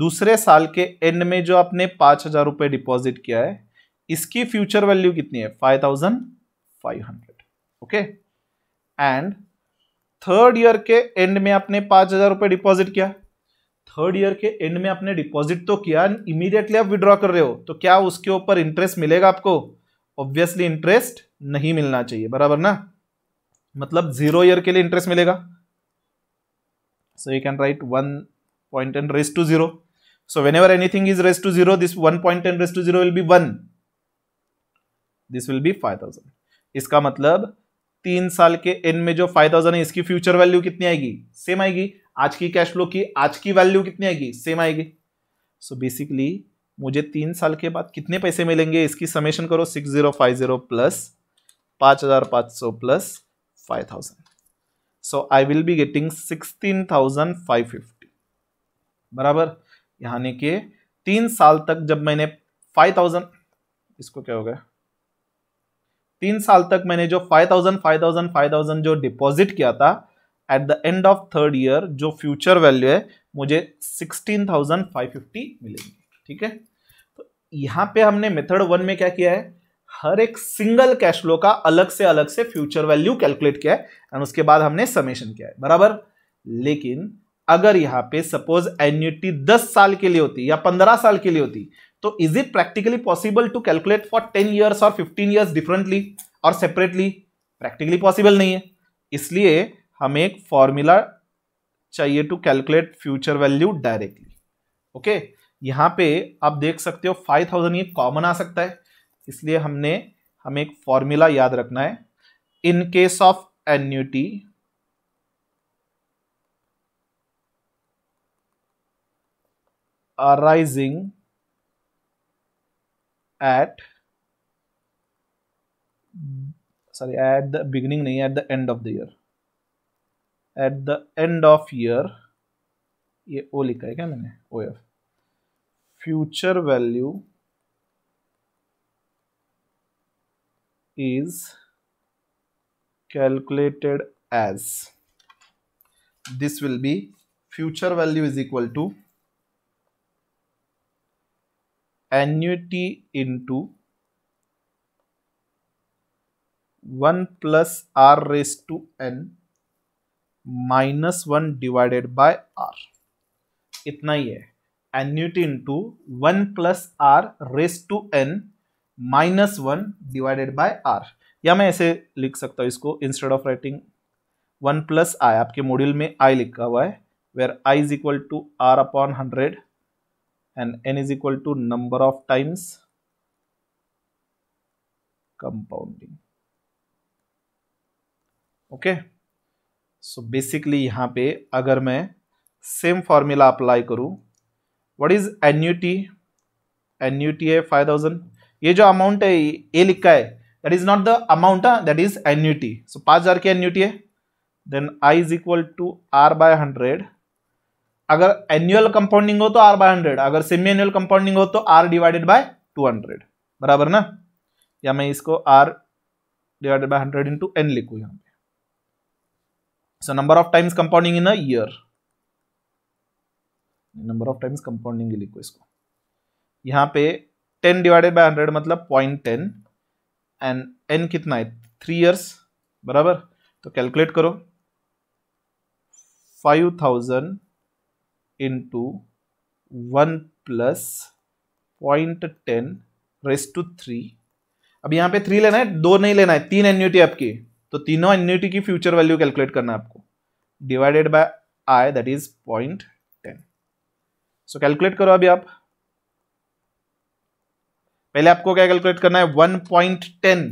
दूसरे साल के एंड में जो आपने पांच हजार रुपए डिपॉजिट किया है इसकी फ्यूचर वैल्यू कितनी है five thousand five hundred okay and third year के एंड में आपने पांच हजार रुपए डिपॉजिट किया थर्ड ईयर के एंड में आपने डिपॉजिट तो किया इमीडिएटली आप विड्रॉ कर रहे हो तो क्या उसके ऊपर इंटरेस्ट मिलेगा आपको ऑब्वियसली इंटरेस्ट नहीं मिलना चाहिए बराबर ना मतलब जीरो ईयर के लिए इंटरेस्ट मिलेगा so you can write one point 0.10 raised to 0. So whenever anything is raised to 0, this point 1.10 raised to 0 will be 1. this will be five thousand इसका मतलब तीन साल के एन में जो फाइव थाउजेंड है इसकी फ्यूचर वैल्यू कितनी आएगी सेम आएगी आज की कैश फ्लो की आज की वैल्यू कितनी आएगी सेम आएगी सो so बेसिकली मुझे तीन साल के बाद कितने पैसे मिलेंगे इसकी समेशन करो six zero five zero plus पाँच हजार पाँच सौ plus five thousand so I will be getting sixteen thousand five fifty बराबर यानी कि तीन साल तक जब मैंने फाइव थाउजेंड इसको क्या हो गया तीन साल तक मैंने जो five thousand five thousand five thousand जो डिपॉजिट किया था at the end of third year जो फ्यूचर वैल्यू है मुझे सिक्सटीन थाउजेंड फाइव फिफ्टी मिलेंगे ठीक है तो यहां पे हमने मेथड वन में क्या किया है हर एक सिंगल कैश फ्लो का अलग से अलग से फ्यूचर वैल्यू कैलकुलेट किया है एंड उसके बाद हमने समेशन किया है बराबर लेकिन अगर यहां पे सपोज एन्यूटी 10 साल के लिए होती या 15 साल के लिए होती तो is it practically possible to calculate for 10 years और 15 इयर्स डिफरेंटली और सेपरेटली प्रैक्टिकली पॉसिबल नहीं है इसलिए हमें एक फॉर्मूला चाहिए to calculate future value directly okay यहां पे आप देख सकते हो फाइव थाउजेंड ये कॉमन आ सकता है इसलिए हमने हमें एक फॉर्मूला याद रखना है in case of annuity arising at sorry at the beginning nahi at the end of the year at the end of year ये ओ लिखा है क्या मैंने O F future value is calculated as this will be future value is equal to annuity into 1 plus r raised to n minus one divided by R इतना ही है annuity into one plus are raise to N minus one divided by R या मैं ऐसे लिख सकता हूं इसको instead of writing one plus I आपके मॉड्यूल में आई लिखा हुआ है where I is equal to R upon hundred and n is equal to number of times compounding okay okay? So so basically यहां पे अगर मैं सेम फॉर्मूला अप्लाई करूं व्हाट इज एन्यूटी एन्यूटी है फाइव थाउजेंड ये जो अमाउंट है ये लिखा है that is not the amount that is annuity so पांच हज़ार की एन्यूटी है then I is equal to R by hundred अगर एनुअल कंपाउंडिंग हो तो आर बाय हंड्रेड अगर सेमी एनुअल कंपाउंडिंग हो तो R divided by two hundred बराबर ना या मैं इसको R divided by hundred into N लिखू यहां पे so number of times compounding in a year number of times compounding लिखो इसको यहां पे टेन डिवाइडेड बाय हंड्रेड मतलब पॉइंट टेन एंड एन कितना है थ्री ईयर्स बराबर तो कैलकुलेट करो five thousand into one plus point ten raise to three अब यहाँ पे थ्री लेना है दो नहीं लेना है तीन एन्यूटी आपकी तो तीनों एन्यूटी की फ्यूचर वैल्यू कैलकुलेट करना है आपको divided by I that is point ten so calculate करो अभी आप पहले आपको क्या कैलकुलेट करना है वन पॉइंट टेन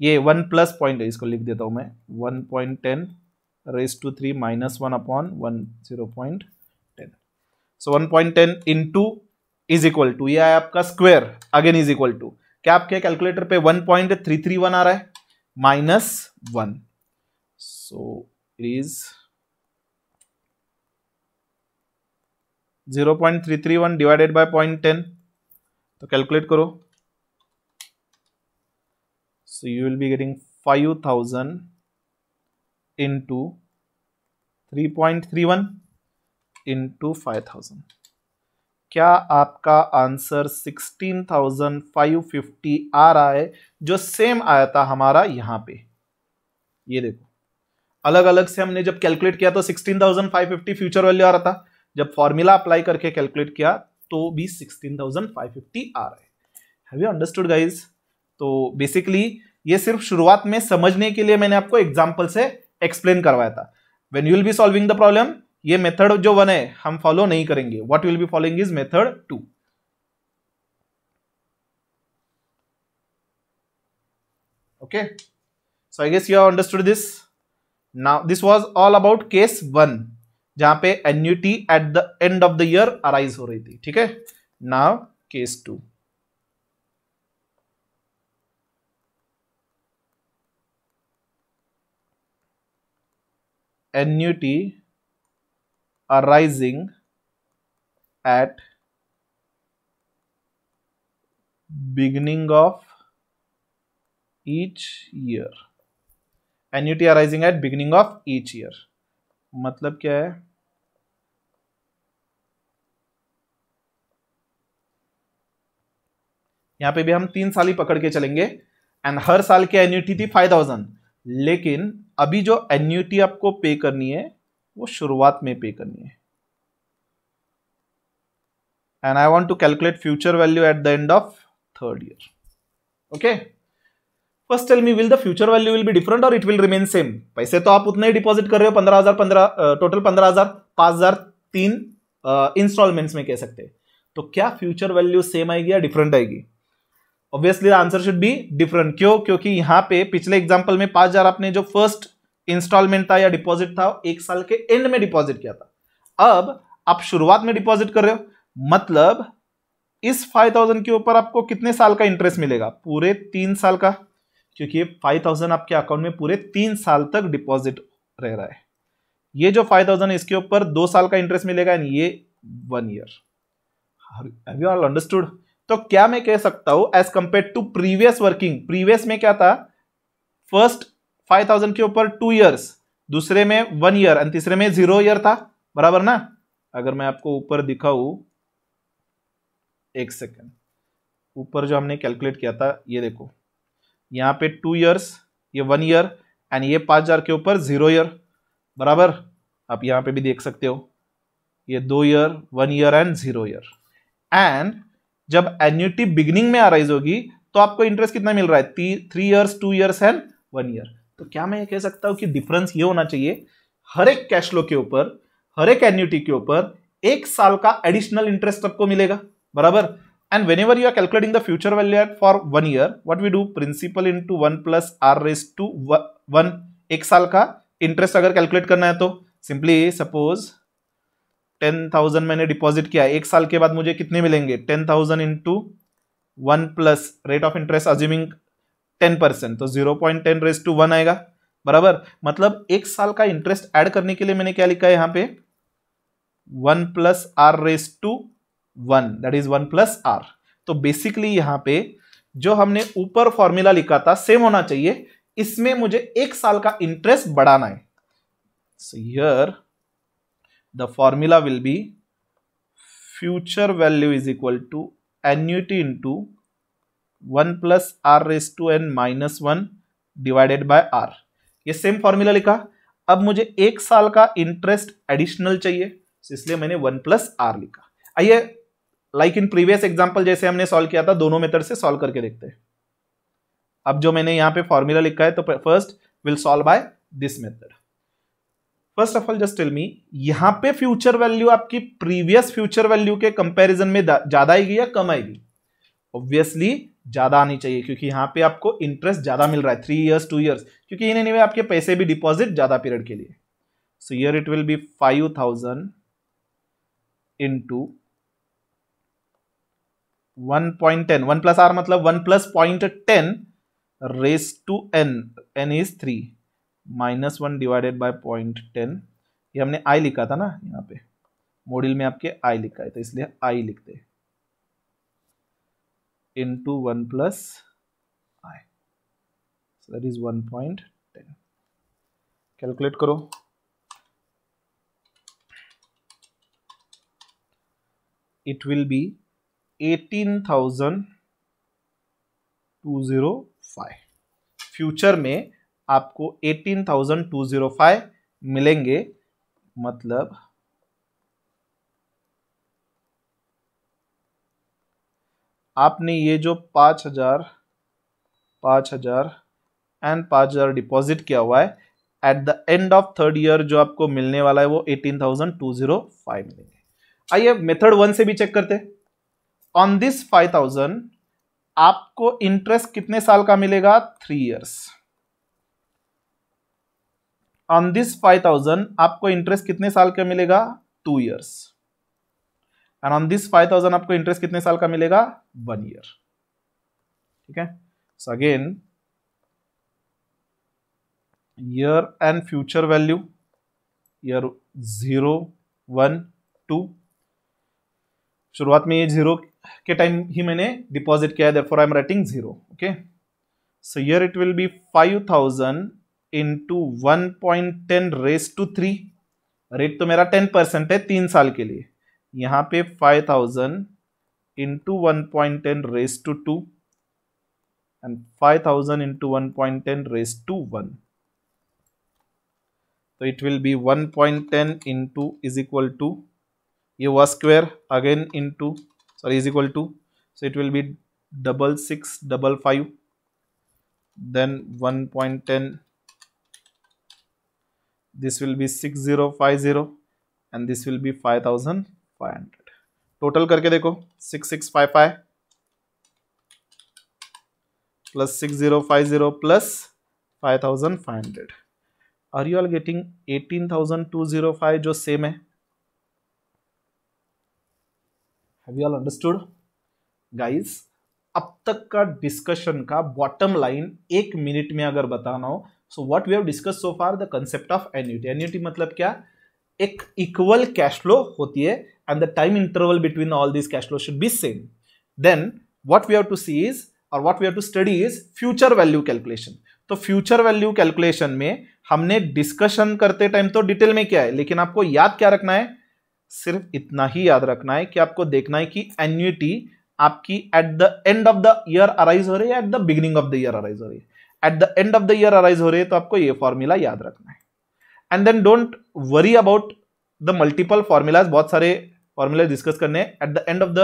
ये वन प्लस पॉइंट इसको लिख देता हूं मैं one point ten raise to three minus one upon one zero point so one point ten into is equal to यह आपका square again is equal to क्या आपके कैलकुलेटर पे one point three three one आ रहा है minus one so is zero point three three one divided by point ten तो कैलकुलेट करो five thousand into three 5000 three 3.31 into five thousand क्या आपका answer sixteen thousand five fifty आ रहा है जो सेम आया था हमारा यहां पे ये देखो अलग अलग से हमने जब कैलकुलेट किया तो sixteen thousand five fifty future value आ रहा था जब फॉर्मूला अप्लाई करके कैलकुलेट किया तो भी सिक्सटीन थाउजेंड फाइव फिफ्टी आ रहा है हैव यू अंडरस्टूड गाइज तो बेसिकली ये सिर्फ शुरुआत में समझने के लिए मैंने आपको एग्जाम्पल से एक्सप्लेन करवाया था when you'll be solving the problem ये मेथड जो वन है हम फॉलो नहीं करेंगे what will be following is method two okay so I guess you are understood this now this was all about case one जहां पे annuity at the end of the year arise हो रही थी ठीक है now case two annuity arising at beginning of each year annuity arising at beginning of each year मतलब क्या है यहां पे भी हम तीन साल ही पकड़ के चलेंगे एंड हर साल की एन्यूटी थी फाइव थाउजेंड लेकिन अभी जो एन्यूटी आपको पे करनी है वो शुरुआत में पे करनी है and I want to calculate future value at the end of third year okay first tell me will the future value will be different और इट विल रिमेन सेम पैसे तो आप उतने ही डिपॉजिट कर रहे हो पंद्रह हजार पंद्रह टोटल पंद्रह हजार पांच हजार तीन इंस्टॉलमेंट्स में कह सकते हैं तो क्या फ्यूचर वैल्यू सेम आएगी या डिफरेंट आएगी obviously answer should be different क्यों क्योंकि यहां पे पिछले एग्जाम्पल में पांच हजार आपने जो फर्स्ट इंस्टॉलमेंट था या डिपॉजिट था एक साल के एंड में डिपॉजिट किया था अब आप शुरुआत में डिपॉजिट कर रहे हो मतलब इस 5000 के ऊपर आपको कितने साल का इंटरेस्ट मिलेगा पूरे तीन साल का क्योंकि 5000 आपके अकाउंट में पूरे तीन साल तक डिपॉजिट रह रहा है ये जो 5000 थाउजेंड इसके ऊपर दो साल का इंटरेस्ट मिलेगा एंड ये one year you all understood तो क्या मैं कह सकता हूं as compared to previous working previous में क्या था फर्स्ट फाइव थाउजेंड के ऊपर टू ईयर्स दूसरे में वन ईयर और तीसरे में जीरो ईयर था बराबर ना अगर मैं आपको ऊपर दिखाऊ एक सेकेंड ऊपर जो हमने कैलकुलेट किया था ये देखो यहाँ पे टू ईयर्स ये वन ईयर एंड ये पाँच हज़ार के ऊपर ज़ीरो ईयर बराबर आप यहाँ पे भी देख सकते हो ये दो year one year and zero year and जब एन्यूटी बिगनिंग में आ रही होगी तो आपको इंटरेस्ट कितना मिल रहा है three years two years and one year तो क्या मैं ये कह सकता हूँ कि डिफरेंस ये होना चाहिए हर एक कैश फ्लो के ऊपर हर एक एन्यूटी के ऊपर एक साल का एडिशनल इंटरेस्ट आपको मिलेगा बराबर and when and whenever you are calculating the future value for one year what we do principal into one plus are raise to one एक साल का इंटरेस्ट अगर कैलकुलेट करना है तो सिंपली सपोज टेन थाउजेंड मैंने डिपॉजिट किया एक साल के बाद मुझे कितने मिलेंगे ten thousand into one plus rate of interest assuming ten percent तो zero point ten raise to one आएगा बराबर मतलब एक साल का इंटरेस्ट ऐड करने के लिए मैंने क्या लिखा है यहां पे one plus are raise to one that is one plus r तो बेसिकली यहां पे जो हमने ऊपर फॉर्मूला लिखा था सेम होना चाहिए इसमें मुझे एक साल का इंटरेस्ट बढ़ाना है so here the formula will be future value is equal to annuity one plus are raise to N minus one divided by r ये सेम फॉर्मूला लिखा अब मुझे एक साल का इंटरेस्ट एडिशनल चाहिए तो इसलिए मैंने वन प्लस आर लिखा आइए लाइक इन प्रीवियस एग्जाम्पल जैसे हमने सॉल्व किया था दोनों मेथड से सॉल्व करके देखते हैं अब जो मैंने यहां पे फॉर्मूला लिखा है तो first will solve by this method first of all just tell me यहां पे फ्यूचर वैल्यू आपकी प्रीवियस फ्यूचर वैल्यू के कंपैरिजन में ज्यादा आएगी या कम आएगी ऑब्वियसली ज़्यादा आनी चाहिए क्योंकि यहाँ पे आपको इंटरेस्ट ज़्यादा मिल रहा है थ्री इयर्स टू इयर्स क्योंकि इन एनी anyway, आपके पैसे भी डिपॉजिट ज़्यादा पीरियड के लिए so year it will be five thousand into one point ten one plus are मतलब one plus point ten raise to n n is three minus one divided by point ten ये हमने आई लिखा था ना यहाँ पे मॉड्यूल में आपके आई लिखा है तो इसलिए आई लिखते हैं into 1 plus i. So that is 1.10. Calculate karo. It will be 18,205. Future में आपको 18,205 मिलेंगे मतलब आपने ये जो पाँच हज़ार पाँच हज़ार एंड पाँच हज़ार डिपॉजिट किया हुआ है at the end of third year जो आपको मिलने वाला है वो eighteen thousand two zero five मिलेंगे आइए मेथड वन से भी चेक करते ऑन दिस फाइव थाउजेंड आपको इंटरेस्ट कितने साल का मिलेगा three years on this five thousand आपको इंटरेस्ट कितने साल का मिलेगा two years and on this five thousand आपको इंटरेस्ट कितने साल का मिलेगा वन ईयर ठीक है so again year and future value year zero one two शुरुआत में ये जीरो के टाइम ही मैंने डिपॉजिट किया है for I am writing zero okay so year it will be five thousand into one point ten raise to three rate तो मेरा टेन परसेंट है तीन साल के लिए यहाँ पे five thousand into one point ten raise to two and five thousand into one point ten raise to one तो it will be one point ten into is equal to ये हुआ square again into sorry is equal to so it will be double six double five then 1.10 this will be 6050 and this will be 5000 five hundred total करके देखो six six five five plus six zero five zero plus five thousand five hundred are you are getting eighteen thousand two zero five जो सेम है have you all understood guys अब तक का डिस्कशन का बॉटम लाइन एक मिनट में अगर बताना हो so what we have discuss so far the concept of annuity annuity मतलब क्या एक इक्वल कैश फ्लो होती है and the time interval between all these cash flows should be same. Then what we have to see is और what we have to study is future value calculation. तो फ्यूचर वैल्यू कैलकुलेशन में हमने डिस्कशन करते टाइम तो डिटेल में क्या है लेकिन आपको याद क्या रखना है सिर्फ इतना ही याद रखना है कि आपको देखना है कि एन्यूटी आपकी at the end of the year arise हो रही है at the beginning of the year arise हो रही है at the end of the year arise हो रही है तो आपको ये फॉर्मूला याद रखना है and then don't worry about the multiple formulas बहुत सारे फॉर्मूले डिस्कस करने हैं at the end of the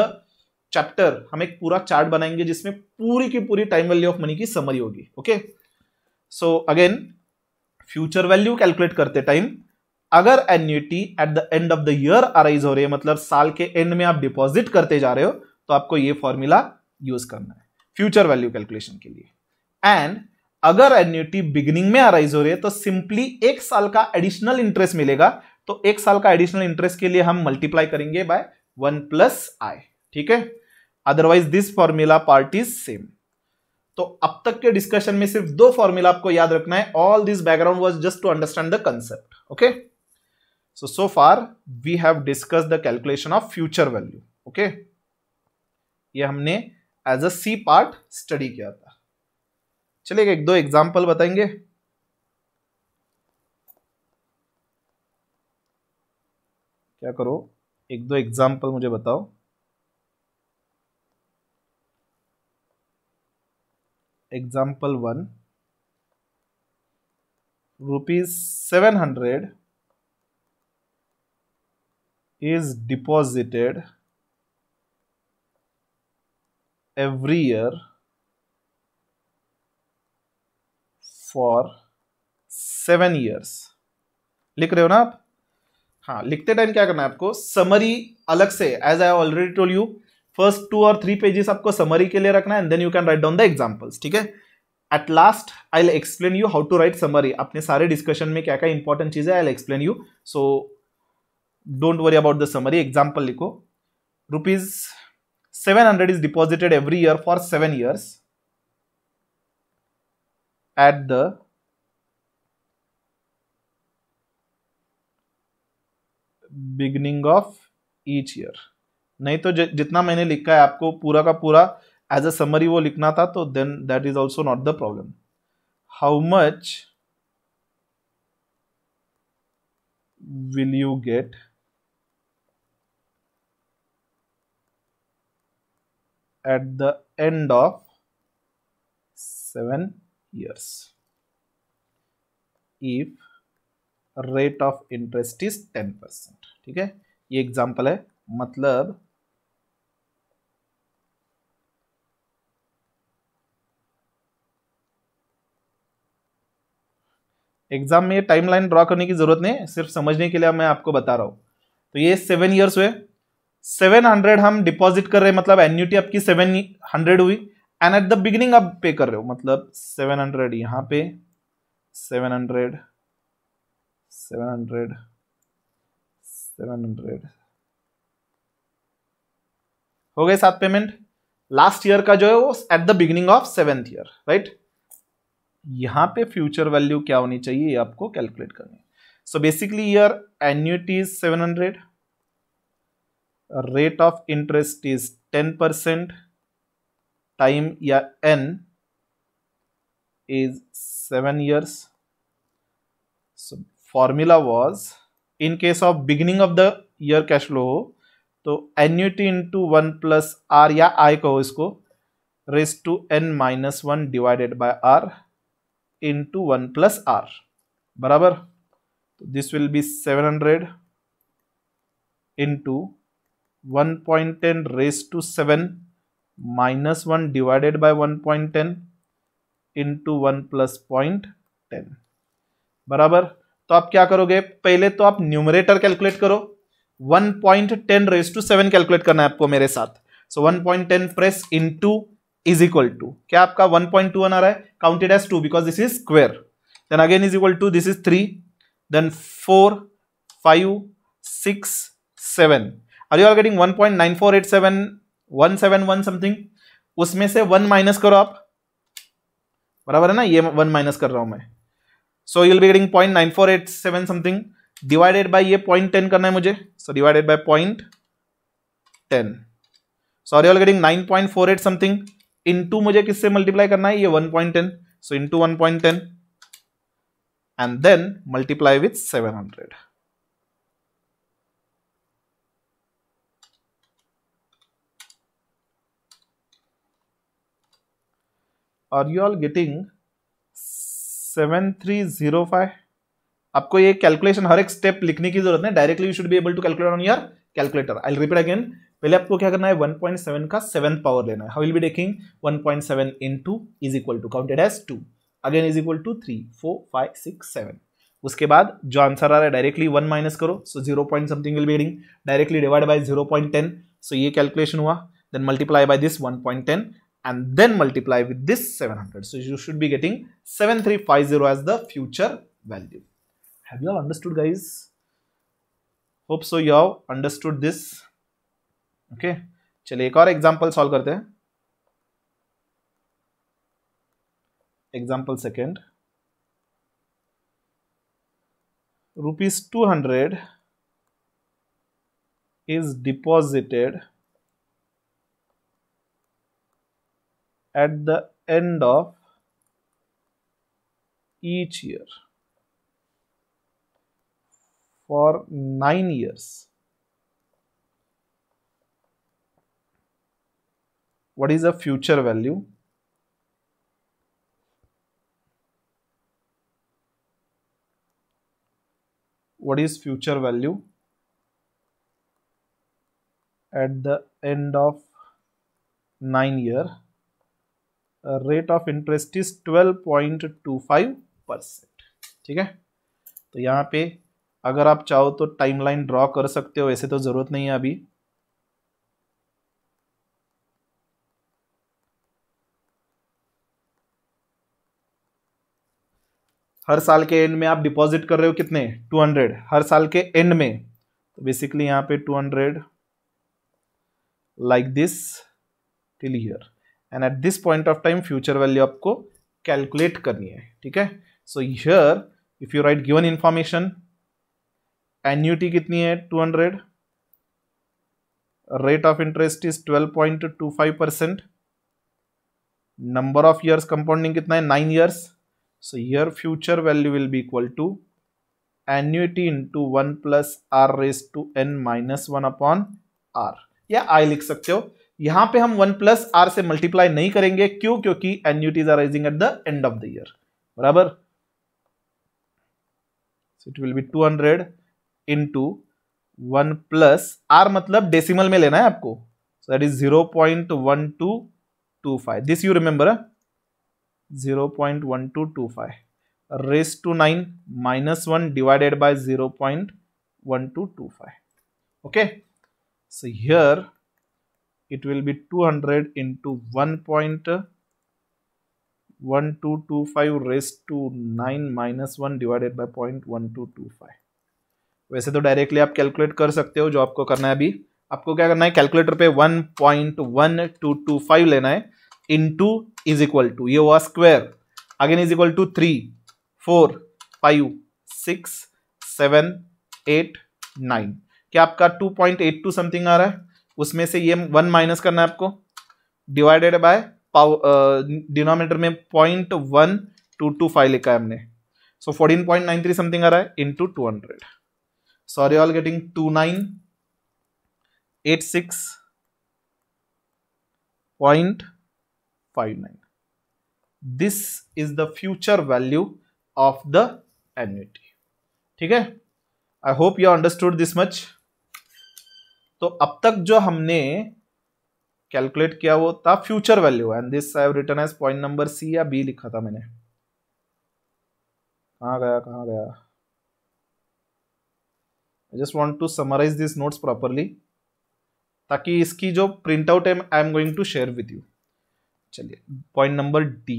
chapter हम एक पूरा चार्ट बनाएंगे जिसमें पूरी की पूरी टाइम वैल्यू ऑफ मनी की समरी होगी okay so again future value calculate करते टाइम अगर annuity at the end of the year arise हो रही है मतलब साल के एंड में आप डिपॉजिट करते जा रहे हो तो आपको ये फॉर्मूला यूज करना है फ्यूचर वैल्यू कैलकुलेशन के लिए एंड अगर एन्यूटी बिगिनिंग में अराइज हो रही है तो सिंपली एक साल का एडिशनल इंटरेस्ट मिलेगा तो एक साल का एडिशनल इंटरेस्ट के लिए हम मल्टीप्लाई करेंगे बाय वन प्लस आई ठीक है otherwise this formula part is same तो अब तक के डिस्कशन में सिर्फ दो फॉर्मूला आपको याद रखना है all this background was just to understand the concept okay so so far we have discuss the calculation of future value okay ये हमने as a C part study किया था चलिए एक दो एग्जाम्पल बताएंगे क्या करो एक दो एग्जाम्पल मुझे बताओ example one rupees seven hundred is deposited every year for seven years लिख रहे हो ना आप हाँ लिखते टाइम क्या करना है आपको समरी अलग से as I already told you first two और थ्री पेजेस आपको समरी के लिए रखना है and then you can write down the examples ठीक है at last I explain you how to write summary अपने सारे डिस्कशन में क्या क्या इंपॉर्टेंट चीज़ है I explain you so don't worry about the summary example लिखो rupees seven hundred is deposited every year for seven years at the beginning of each year नहीं तो जितना मैंने लिखा है आपको पूरा का पूरा एज अ समरी वो लिखना था तो then that is also not the problem how much will you get at the end of seven years if rate of interest is ten percent ठीक है ये एग्जाम्पल है मतलब एग्जाम में ये टाइमलाइन ड्रॉ करने की जरूरत नहीं सिर्फ समझने के लिए मैं आपको बता रहा हूं तो ये सेवन इयर्स हुए सेवन हंड्रेड हम डिपॉजिट कर रहे हैं मतलब एन्यूटी आपकी सेवन हंड्रेड हुई एंड एट द बिगिनिंग आप पे कर रहे हो मतलब सेवन हंड्रेड यहां पे seven hundred seven hundred seven hundred हो गए सात पेमेंट लास्ट ईयर का जो है वो at the beginning of seventh year right यहां पे फ्यूचर वैल्यू क्या होनी चाहिए ये आपको कैलकुलेट करनी है so basically year annuity is seven hundred rate of interest is ten percent time या n is seven years formula was in case of beginning of the year cash flow हो तो annuity into one plus r या आई कहो इसको raise to N minus one divided by r into one plus r बराबर तो this will be seven hundred into one point ten raise to seven minus one divided by one point ten into one plus point ten बराबर तो आप क्या करोगे पहले तो आप न्यूमरेटर कैलकुलेट करो 1.10 point ten raise to seven calculate करना है आपको मेरे साथ so so, 1.10 point ten press into is equal to क्या आपका 1.2 पॉइंट टू आ रहा है counted as two because this is square then again is equal to this is three then four five six seven are you are getting one point nine four eight seven one seven one something उसमें से वन माइनस करो आप बराबर है ना ये वन माइनस कर रहा हूं मैं so you'll be getting point nine four eight seven something divided by ये पॉइंट टेन करना है मुझे so divided by point ten so are getting nine point four eight something into मुझे किससे मल्टीप्लाई करना है ये one point ten so into one point ten and then multiply with seven hundred are you all getting seven three zero five आपको ये कैलकुलेशन हर एक स्टेप लिखने की जरूरत है directly you should be able to calculate on your calculator I repeat again पहले आपको क्या करना है 1.7 का सेवन पावर लेना है how will be taking 1.7 seven into is equal to counted as two again is equal to three four five six seven उसके बाद जो आंसर आ रहा है डायरेक्टली वन माइनस करो so zero point something will be directly divide by zero point ten so ये कैलकुलेशन हुआ then multiply by this one point ten and then multiply with this 700. So you should be getting 7350 as the future value. Have you all understood guys? Hope so you have understood this. Okay. चलिए एक और example सॉल्व करते हैं example second rupees 200 is deposited at the end of each year for 9 years. What is the future value? What is future value? At the end of 9 year rate of interest is twelve point two five percent ठीक है तो यहाँ पे अगर आप चाहो तो टाइमलाइन ड्रॉ कर सकते हो ऐसे तो ज़रूरत नहीं है अभी हर साल के एंड में आप डिपॉजिट कर रहे हो कितने 200 हर साल के एंड में तो बेसिकली यहाँ पे 200 like this till year end at this point of time future value आपको कैलकुलेट करनी है ठीक है so here if you write given information annuity कितनी है two hundred rate of interest is twelve point two five percent number of years compounding कितना है nine years so here future value will be equal to annuity into one plus are raise to N minus one upon are या आई लिख सकते हो यहां पे हम वन प्लस आर से मल्टीप्लाई नहीं करेंगे क्यों क्योंकि annuities are rising at the end of the year बराबर it will be two hundred into one plus are मतलब डेसिमल में लेना है आपको so that is 0.1225 point one two two five this you remember zero point one two two five raise to nine minus one divided by zero point one two two five okay so here it will be 200 into 1.1225 raised to 9 minus 1 divided by 0.1225 वैसे तो डायरेक्टली आप कैलकुलेट कर सकते हो जो आपको करना है अभी आपको क्या करना है कैलकुलेटर पे 1.1225 लेना है इनटू इज इक्वल टू ये हुआ square again is equal to 3 4 5 6 7 8 9 क्या आपका 2.82 समथिंग आ रहा है उसमें से ये वन माइनस करना है आपको डिवाइडेड बाय डिनोमीटर में point one two two five लिखा है हमने so fourteen point nine three something आ रहा है into two hundred sorry all getting two nine eight six point five nine this is the future value of the annuity ठीक है I hope you understood this much तो अब तक जो हमने कैलकुलेट किया वो था future value and this I have return as point number C या बी लिखा था मैंने कहा गया कहा गया I just want to summarise this notes properly ताकि इसकी जो print out I am going to share with you चलिए point number D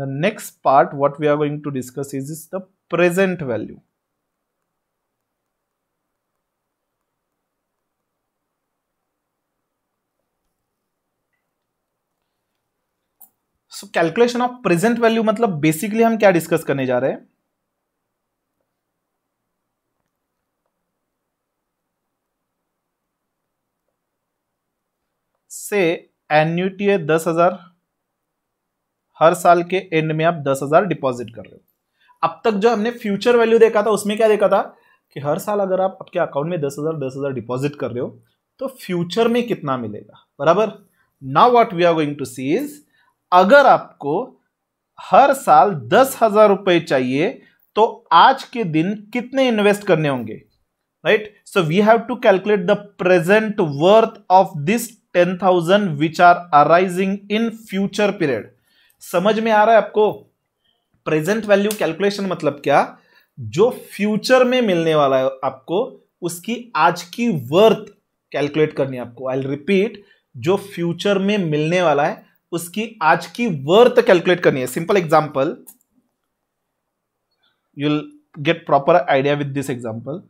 the next part what we are going to discuss is, is the present value so calculation of present value matlab basically hum kya discuss karne ja rahe hain से एन्यूटी है दस हजार हर साल के एंड में आप दस हजार डिपॉजिट कर रहे हो अब तक जो हमने फ्यूचर वैल्यू देखा था उसमें क्या देखा था कि हर साल अगर आप आपके अकाउंट में दस हजार दस हजार डिपॉजिट कर रहे हो तो फ्यूचर में कितना मिलेगा बराबर now what we are going to see is अगर आपको हर साल दस हजार रुपए चाहिए तो आज के दिन कितने इन्वेस्ट करने होंगे right so we have to calculate the present worth of this ten thousand which are arising in future period समझ में आ रहा है आपको प्रेजेंट वैल्यू कैलकुलेशन मतलब क्या जो फ्यूचर में मिलने वाला है आपको उसकी आज की वर्थ कैलकुलेट करनी है आपको आई रिपीट जो फ्यूचर में मिलने वाला है उसकी आज की वर्थ कैलकुलेट करनी है simple example you'll get proper idea with this example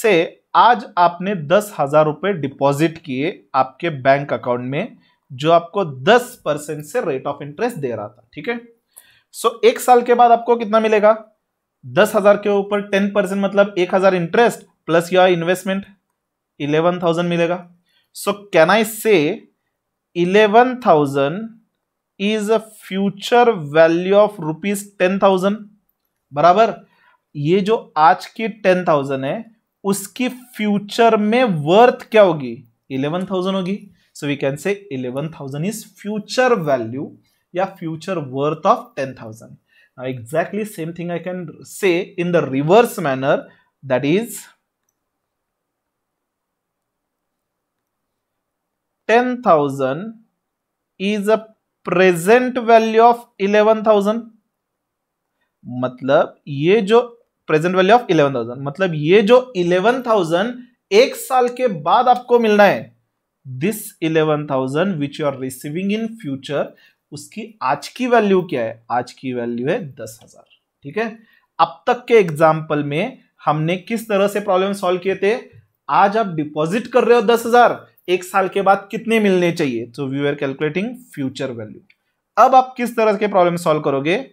से आज आपने दस हजार रुपए डिपॉजिट किए आपके बैंक अकाउंट में जो आपको 10 परसेंट से रेट ऑफ इंटरेस्ट दे रहा था ठीक है सो एक साल के बाद आपको कितना मिलेगा दस हजार के ऊपर टेन परसेंट मतलब एक हजार interest plus your investment eleven thousand मिलेगा so can I say eleven thousand is a future value of rupees ten thousand बराबर ये जो आज की टेन थाउजेंड है उसकी फ्यूचर में वर्थ क्या होगी इलेवन थाउजेंड होगी so we can say 11000 is future value yeah future worth of 10000 now exactly same thing i can say in the reverse manner that is 10000 is a present value of eleven thousand मतलब ये जो present value of eleven thousand मतलब ये जो इलेवन थाउजेंड एक साल के बाद आपको मिलना है this eleven thousand which you are receiving in future उसकी आज की वैल्यू क्या है आज की वैल्यू है दस हजार ठीक है अब तक के एग्जाम्पल में हमने किस तरह से प्रॉब्लम सॉल्व किए थे आज आप डिपॉजिट कर रहे हो दस हजार एक साल के बाद कितने मिलने चाहिए तो we are calculating future value अब आप किस तरह के प्रॉब्लम सॉल्व करोगे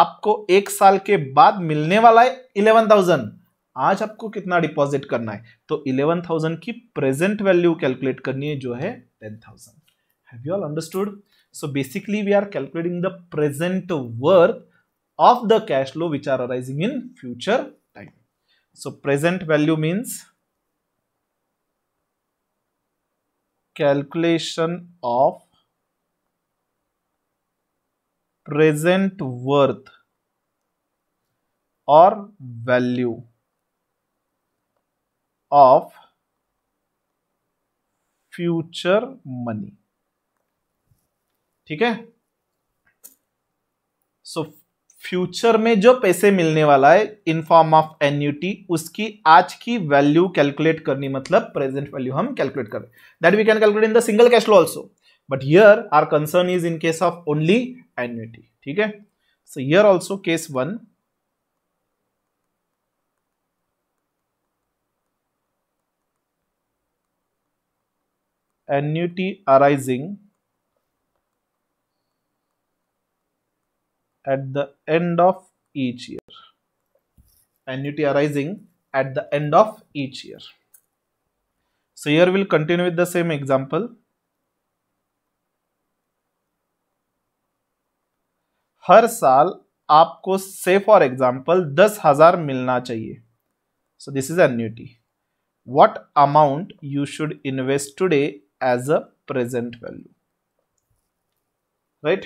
आपको एक साल के बाद मिलने वाला है इलेवन थाउजेंड आज आपको कितना डिपॉजिट करना है तो इलेवन थाउजेंड की प्रेजेंट वैल्यू कैलकुलेट करनी है जो है 10,000 have you all understood so basically we are calculating the present worth of the cash flow which are arising in future time so present value means calculation of present worth और वैल्यू ऑफ फ्यूचर मनी ठीक है सो फ्यूचर में जो पैसे मिलने वाला है इन फॉर्म ऑफ एन्यूटी उसकी आज की वैल्यू कैलकुलेट करनी मतलब प्रेजेंट वैल्यू हम कैलकुलेट कर that we can calculate in the single cash flow also but here our concern is in case of only annuity ठीक है so here also case one annuity arising at the end of each year. Annuity arising at the end of each year. So here we'll continue with the same example. हर साल आपको से फॉर एग्जाम्पल दस हजार मिलना चाहिए so this is annuity what amount you should invest today as a present value right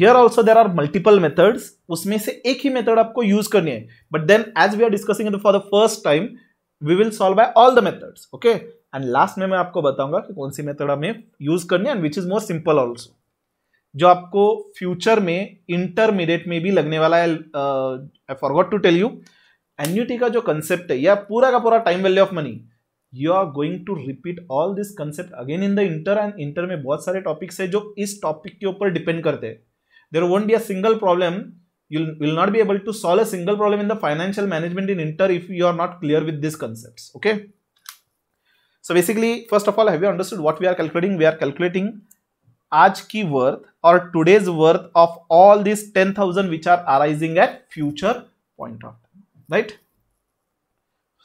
here also there are multiple methods usme se ek hi method aapko use karni hai but then as we are discussing it for the first time we will solve by all the methods okay and last mein main aapko bataunga ki kaun si method हमें use karni hai and which is more simple also जो आपको फ्यूचर में इंटरमीडिएट में भी लगने वाला है I forgot to tell you annuity का जो कंसेप्ट है या पूरा का पूरा time value of money You are going to repeat all this concept again in the inter, and inter में बहुत सारे टॉपिक्स है जो इस टॉपिक के ऊपर डिपेंड करते हैं there won't be a you will not be able to solve a single problem in the financial management in inter if you are not clear with these concepts okay so basically first of all have you understood what we are calculating we are calculating aaj ki worth or today's worth of all these 10000 which are arising at future point of time right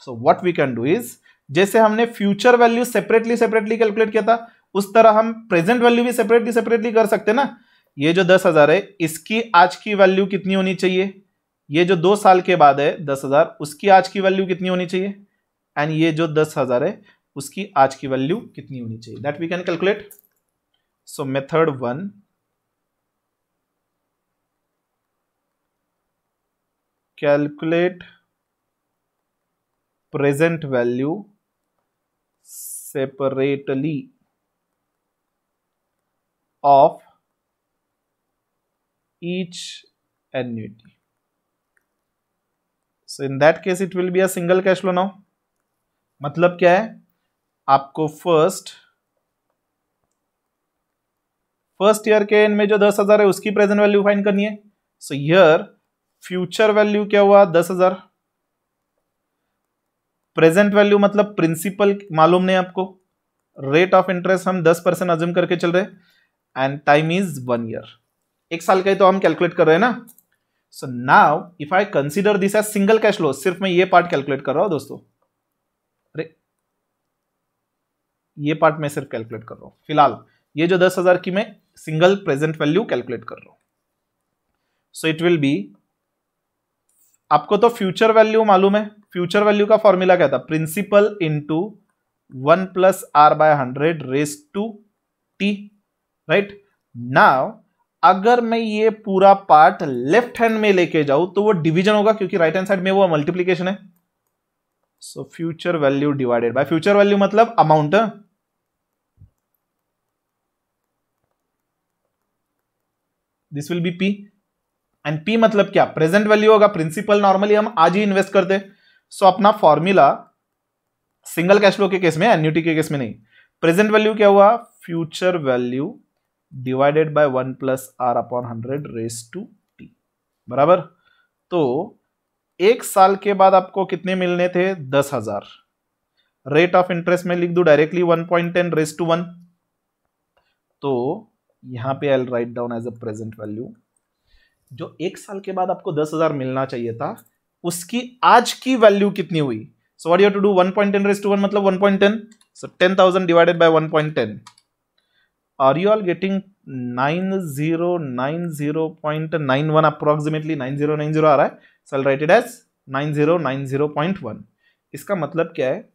so what we can do is जैसे हमने future value separately separately calculate किया था उस तरह हम प्रेजेंट वैल्यू भी सेपरेटली सेपरेटली कर सकते ना ये जो दस हजार है इसकी आज की वैल्यू कितनी होनी चाहिए ये जो दो साल के बाद है दस हजार उसकी आज की वैल्यू कितनी होनी चाहिए एंड ये जो दस हजार है उसकी आज की वैल्यू कितनी होनी चाहिए that we can calculate so method one calculate present value separately of each annuity. So in that case it will be a single cash flow now. मतलब क्या है आपको फर्स्ट फर्स्ट ईयर के एंड में जो दस हजार है उसकी प्रेजेंट वैल्यू फाइन करनी है सो ईयर फ्यूचर वैल्यू क्या हुआ दस हजार प्रेजेंट वैल्यू मतलब प्रिंसिपल मालूम नहीं आपको रेट ऑफ इंटरेस्ट हम 10 परसेंट अजम करके चल रहे end time is one year एक साल का ही तो हम कैलकुलेट कर रहे हैं ना so now if I consider this as single cash flow सिर्फ मैं ये पार्ट कैलकुलेट कर रहा हूं दोस्तों अरे ये पार्ट मैं सिर्फ कैलकुलेट कर रहा हूं फिलहाल ये जो दस हजार की मैं सिंगल प्रेजेंट वैल्यू कैलकुलेट कर रहा हूं सो इट विल बी आपको तो फ्यूचर वैल्यू मालूम है फ्यूचर वैल्यू का फॉर्मूला क्या था principal into one plus R by hundred raise to T right now अगर मैं ये पूरा पार्ट लेफ्ट हैंड में लेके जाऊं तो वो डिवीजन होगा क्योंकि राइट हैंड साइड में वो मल्टीप्लीकेशन है so future value divided by future value मतलब amount this will be P and P मतलब क्या प्रेजेंट वैल्यू होगा प्रिंसिपल नॉर्मली हम आज ही इन्वेस्ट करते हैं सो अपना फॉर्मूला सिंगल कैश फ्लो के केस में एन्यूटी के केस में नहीं प्रेजेंट वैल्यू क्या हुआ future value divided by one plus R upon hundred raise to T बराबर तो एक साल के बाद आपको कितने मिलने थे दस हजार रेट ऑफ इंटरेस्ट में लिख दू directly one point ten raise to one तो यहां पे I write down as a present value जो एक साल के बाद आपको दस हजार मिलना चाहिए था उसकी आज की वैल्यू कितनी हुई so what you to do one point ten raise to one मतलब 1.10 point ten so ten thousand divided by one point ten are you are getting nine zero nine zero point nine one approximately nine zero nine zero आ रहा है सेल राइटेड write as nine zero nine zero point one इसका मतलब क्या है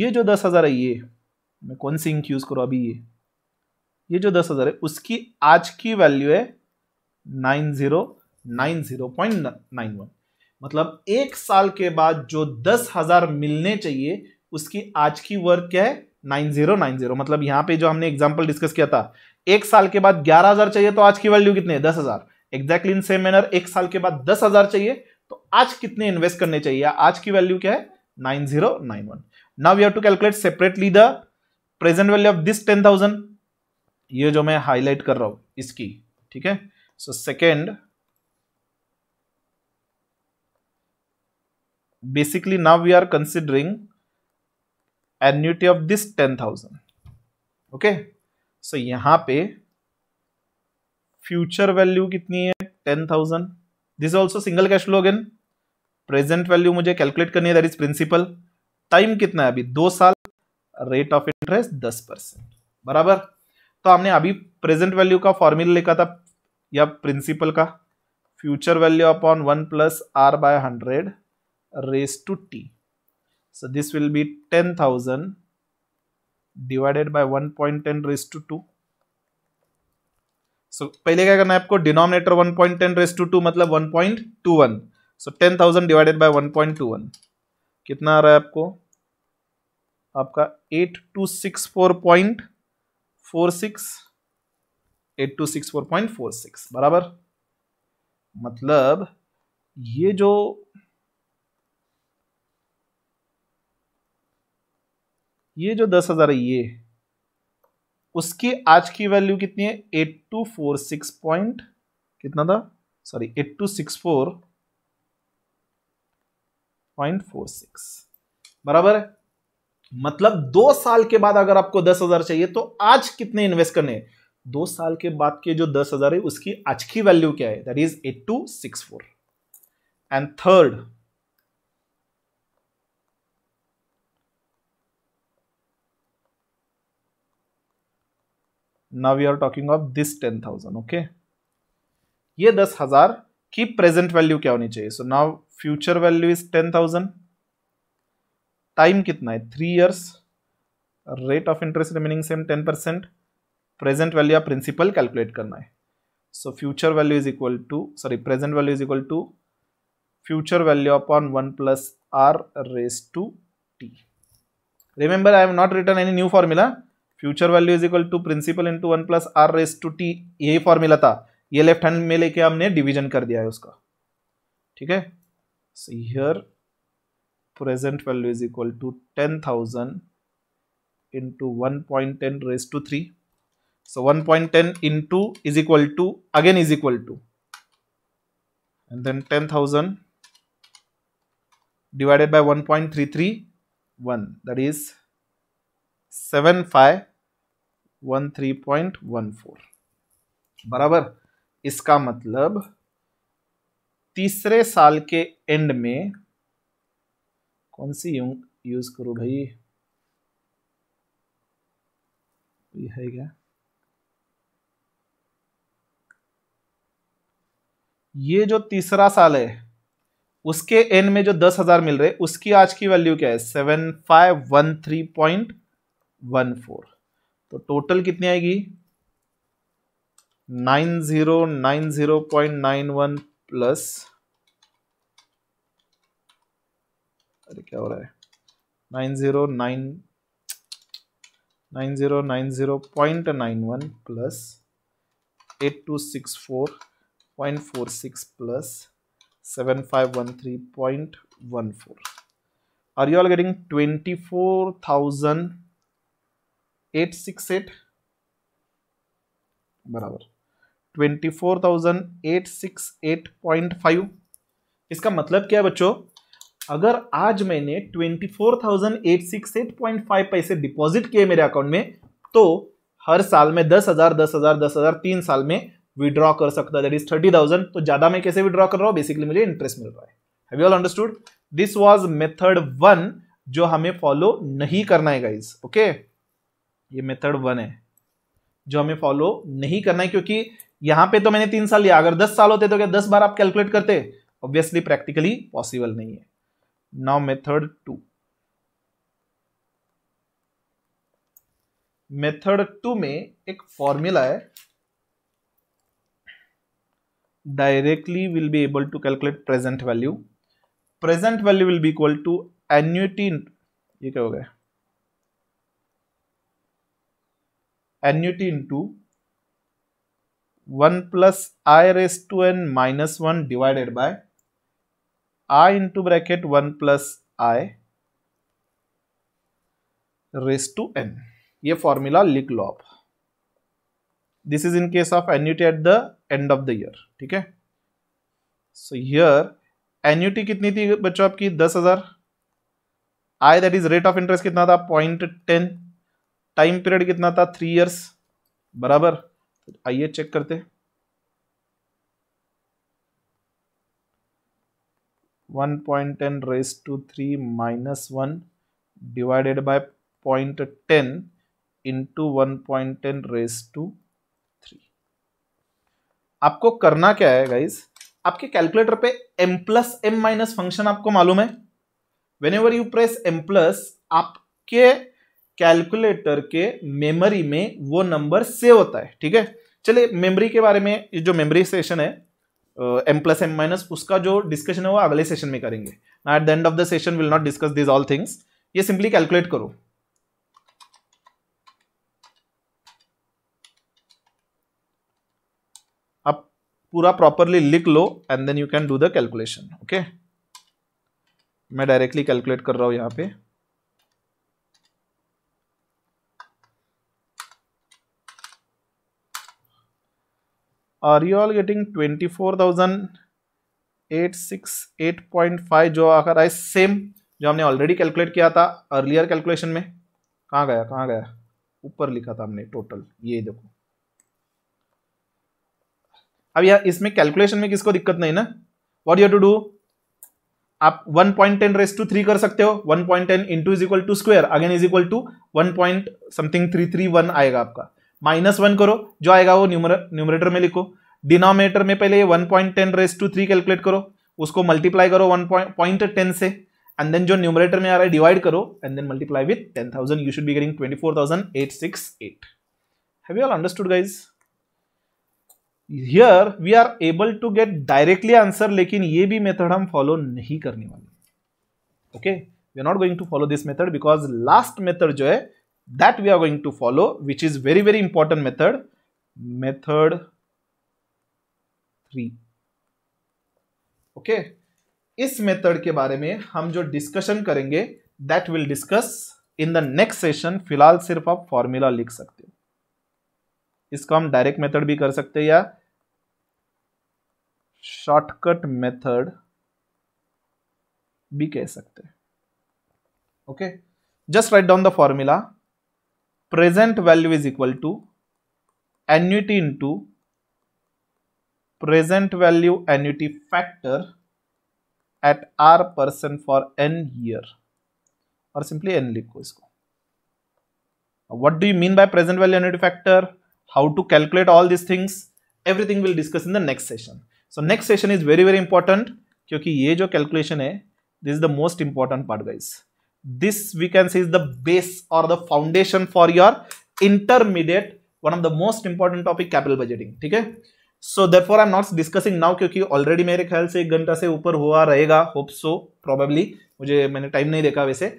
ये जो दस हज़ार है ये मैं कौन सी इंक यूज़ करूँ अभी ये ये जो दस हज़ार है उसकी आज की वैल्यू है nine zero nine zero point nine one मतलब एक साल के बाद जो दस हजार मिलने चाहिए उसकी आज की वर्क क्या है नाइन जीरो नाइन जीरो मतलब यहाँ पे जो हमने एग्जाम्पल डिस्कस किया था एक साल के बाद ग्यारह हजार चाहिए तो आज की वैल्यू कितने दस हजार एग्जैक्टली इन सेम मैनर एक साल के बाद दस हजार चाहिए तो आज कितने इन्वेस्ट करने चाहिए आज की वैल्यू क्या है nine zero nine one now you have to calculate separately the present value of this ten thousand ये जो मैं हाईलाइट कर रहा हूं इसकी ठीक है so second basically now we are considering annuity of this 10000 okay so यहाँ पे फ्यूचर वैल्यू कितनी है ten thousand this also single cash flow present value मुझे कैलकुलेट करनी है दैट इज प्रिंसिपल टाइम कितना है अभी दो साल रेट ऑफ इंटरेस्ट दस परसेंट बराबर तो हमने अभी प्रेजेंट वैल्यू का फॉर्मूला लिखा था या प्रिंसिपल का future value upon one plus R by hundred raised to t. So this will be 10,000 divided by 1.10 raised to 2. so, पहले क्या करना है आपको denominator 1.10 point ten raise to two मतलब 1.21 सो 10,000 डिवाइडेड बाय 1.21 कितना आ रहा है आपको आपका 8264.46 8264.46 बराबर मतलब ये जो ये जो दस हज़ार है ये उसकी आज की वैल्यू कितनी है eight two four six point कितना था sorry eight two six four point four six बराबर है मतलब दो साल के बाद अगर आपको दस हज़ार चाहिए तो आज कितने इन्वेस्ट करने हैं दो साल के बाद के जो दस हज़ार है उसकी आज की वैल्यू क्या है that is eight two six four and third now we are talking of this ten thousand okay ये दस हजार की प्रेजेंट वैल्यू क्या होनी चाहिए so now future value is ten thousand time कितना है three years rate of interest remaining same ten percent present value या प्रिंसिपल कैलकुलेट करना है so future value is equal to sorry present value is equal to future value upon one plus are raise to T remember I have not return any new formula future value is equal to principal into one plus are raise to T यही फॉर्मूला था ये लेफ्ट हैंड में लेके हमने डिवीजन कर दिया है उसका ठीक है so here present value is equal to ten thousand into one point ten raise to three so one point ten into is equal to again is equal to and then ten thousand divided by one point three three one that is seven five one three point one four बराबर इसका मतलब तीसरे साल के एंड में कौन सी यू यूज करूं भाई ये है क्या ये जो तीसरा साल है उसके एंड में जो दस हजार मिल रहे उसकी आज की वैल्यू क्या है seven five one three point one four तो टोटल कितनी आएगी nine zero nine zero point nine one plus अरे क्या हो रहा है nine zero nine nine zero nine zero point nine one plus eight two six four point four six plus seven five one three point one four are you all getting twenty four thousand eight six eight बराबर twenty four thousand eight six eight point five इसका मतलब क्या है बच्चों अगर आज मैंने twenty four thousand eight six eight point five पैसे डिपॉजिट किए मेरे अकाउंट में तो हर साल में दस हजार दस हजार दस हजार तीन साल में विड्रॉ कर सकता दैट इज थर्टी थाउजेंड तो ज्यादा मैं कैसे विड्रॉ कर रहा हूँ बेसिकली मुझे इंटरेस्ट मिल रहा है you all understood this was method one जो हमें फॉलो नहीं करना है गाइज ओके okay? ये मेथड वन है जो हमें फॉलो नहीं करना है क्योंकि यहां पे तो मैंने तीन साल लिया अगर दस साल होते तो क्या दस बार आप कैलकुलेट करते ऑब्वियसली प्रैक्टिकली पॉसिबल नहीं है now method two method two में एक फॉर्मूला है directly will be able to calculate present value present value will be equal to annuity ये क्या हो गया annuity into one plus i raise to N minus one divided by i into bracket one plus i raise to n ये फॉर्मूला लिख लो आप this is in case of annuity at the end of the year ठीक है सो हियर एन्यूटी कितनी थी बच्चों आपकी दस हजार i that is rate of interest कितना था पॉइंट टेन टाइम पीरियड कितना था थ्री इयर्स बराबर आइए चेक करते one point ten raise to three minus one divided by point ten into one point ten raise to three आपको करना क्या है गाइस आपके कैलकुलेटर पे m plus m minus function आपको मालूम है whenever you press m plus आपके कैलकुलेटर के मेमोरी में वो नंबर सेव होता है ठीक है चलिए मेमोरी के बारे में जो मेमोरी सेशन है एम प्लस एम माइनस उसका जो डिस्कशन है वो अगले सेशन में करेंगे ना at the end of the session will not discuss this all things ये सिंपली कैलकुलेट करो आप पूरा प्रॉपरली लिख लो and then you can do the calculation okay मैं डायरेक्टली कैलकुलेट कर रहा हूं यहां पर और you are getting twenty four thousand eight six eight point five जो आकर आए सेम जो हमने ऑलरेडी कैलकुलेट किया था अर्लियर कैलकुलेशन में कहाँ गया कहाँ गया ऊपर लिखा था हमने टोटल ये देखो अब यार इसमें कैलकुलेशन में किसको दिक्कत नहीं ना वॉट यू टू डू आप 1.10 point ten raise to three कर सकते हो 1.10 point ten into is equal to square again is equal to one point something three three one आएगा आपका माइनस वन करो जो आएगा वो न्यूमरेटर में लिखो डिनोमिनेटर में पहले ये one point ten raise to three calculate करो उसको मल्टीप्लाई करो वन पॉइंट टेन से एंड देन जो न्यूमरेटर में आ रहा है डिवाइड करो and then multiply with ten thousand you should be getting twenty four thousand eight six eight have you all understood guys here we are able to get directly answer लेकिन ये भी मेथड हम फॉलो नहीं करने वाले okay we are not going to follow this method because last method जो है that we are going to follow which is very very important method method 3 okay okay. इस मेथड के बारे में हम जो डिस्कशन करेंगे that will discuss in the next session फिलहाल सिर्फ आप फॉर्मूला लिख सकते हो इसको हम डायरेक्ट मेथड भी कर सकते हैं या शॉर्टकट मेथड भी कह सकते हैं okay just write down the formula present value is equal to annuity into present value annuity factor at r person for n year or simply n likho isko. What do you mean by present value annuity factor? How to calculate all these things? Everything we'll discuss in the next session. So next session is very very important because this calculation calculation this is the most important part guys this we can say is the base or the foundation for your intermediate one of the most important topic capital budgeting okay so therefore i'm not discussing now kyunki already mere khayal se मेरे ghanta se upar hua rahega hope so probably mujhe maine time nahi dekha वैसे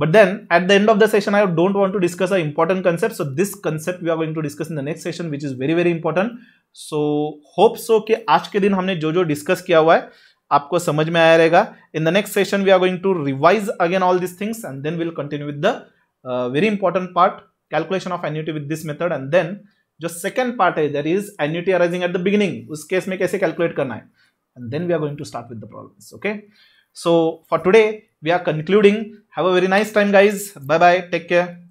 but then at the end of the session i don't want to discuss a important concept so this concept we are going to discuss in the next session which is very very important so hope so ki aaj ke din humne jo jo discuss kiya hua hai आपको समझ में आया रहेगा in the next session we are going to revise again all this things and then will continue with the very important part calculation of annuity with this method and then जो सेकंड पार्ट है there is annuity arising at the beginning उस केस में कैसे कैलकुलेट करना है and then we are going to start with the problem okay so for today we are concluding have a very nice time guys bye bye take care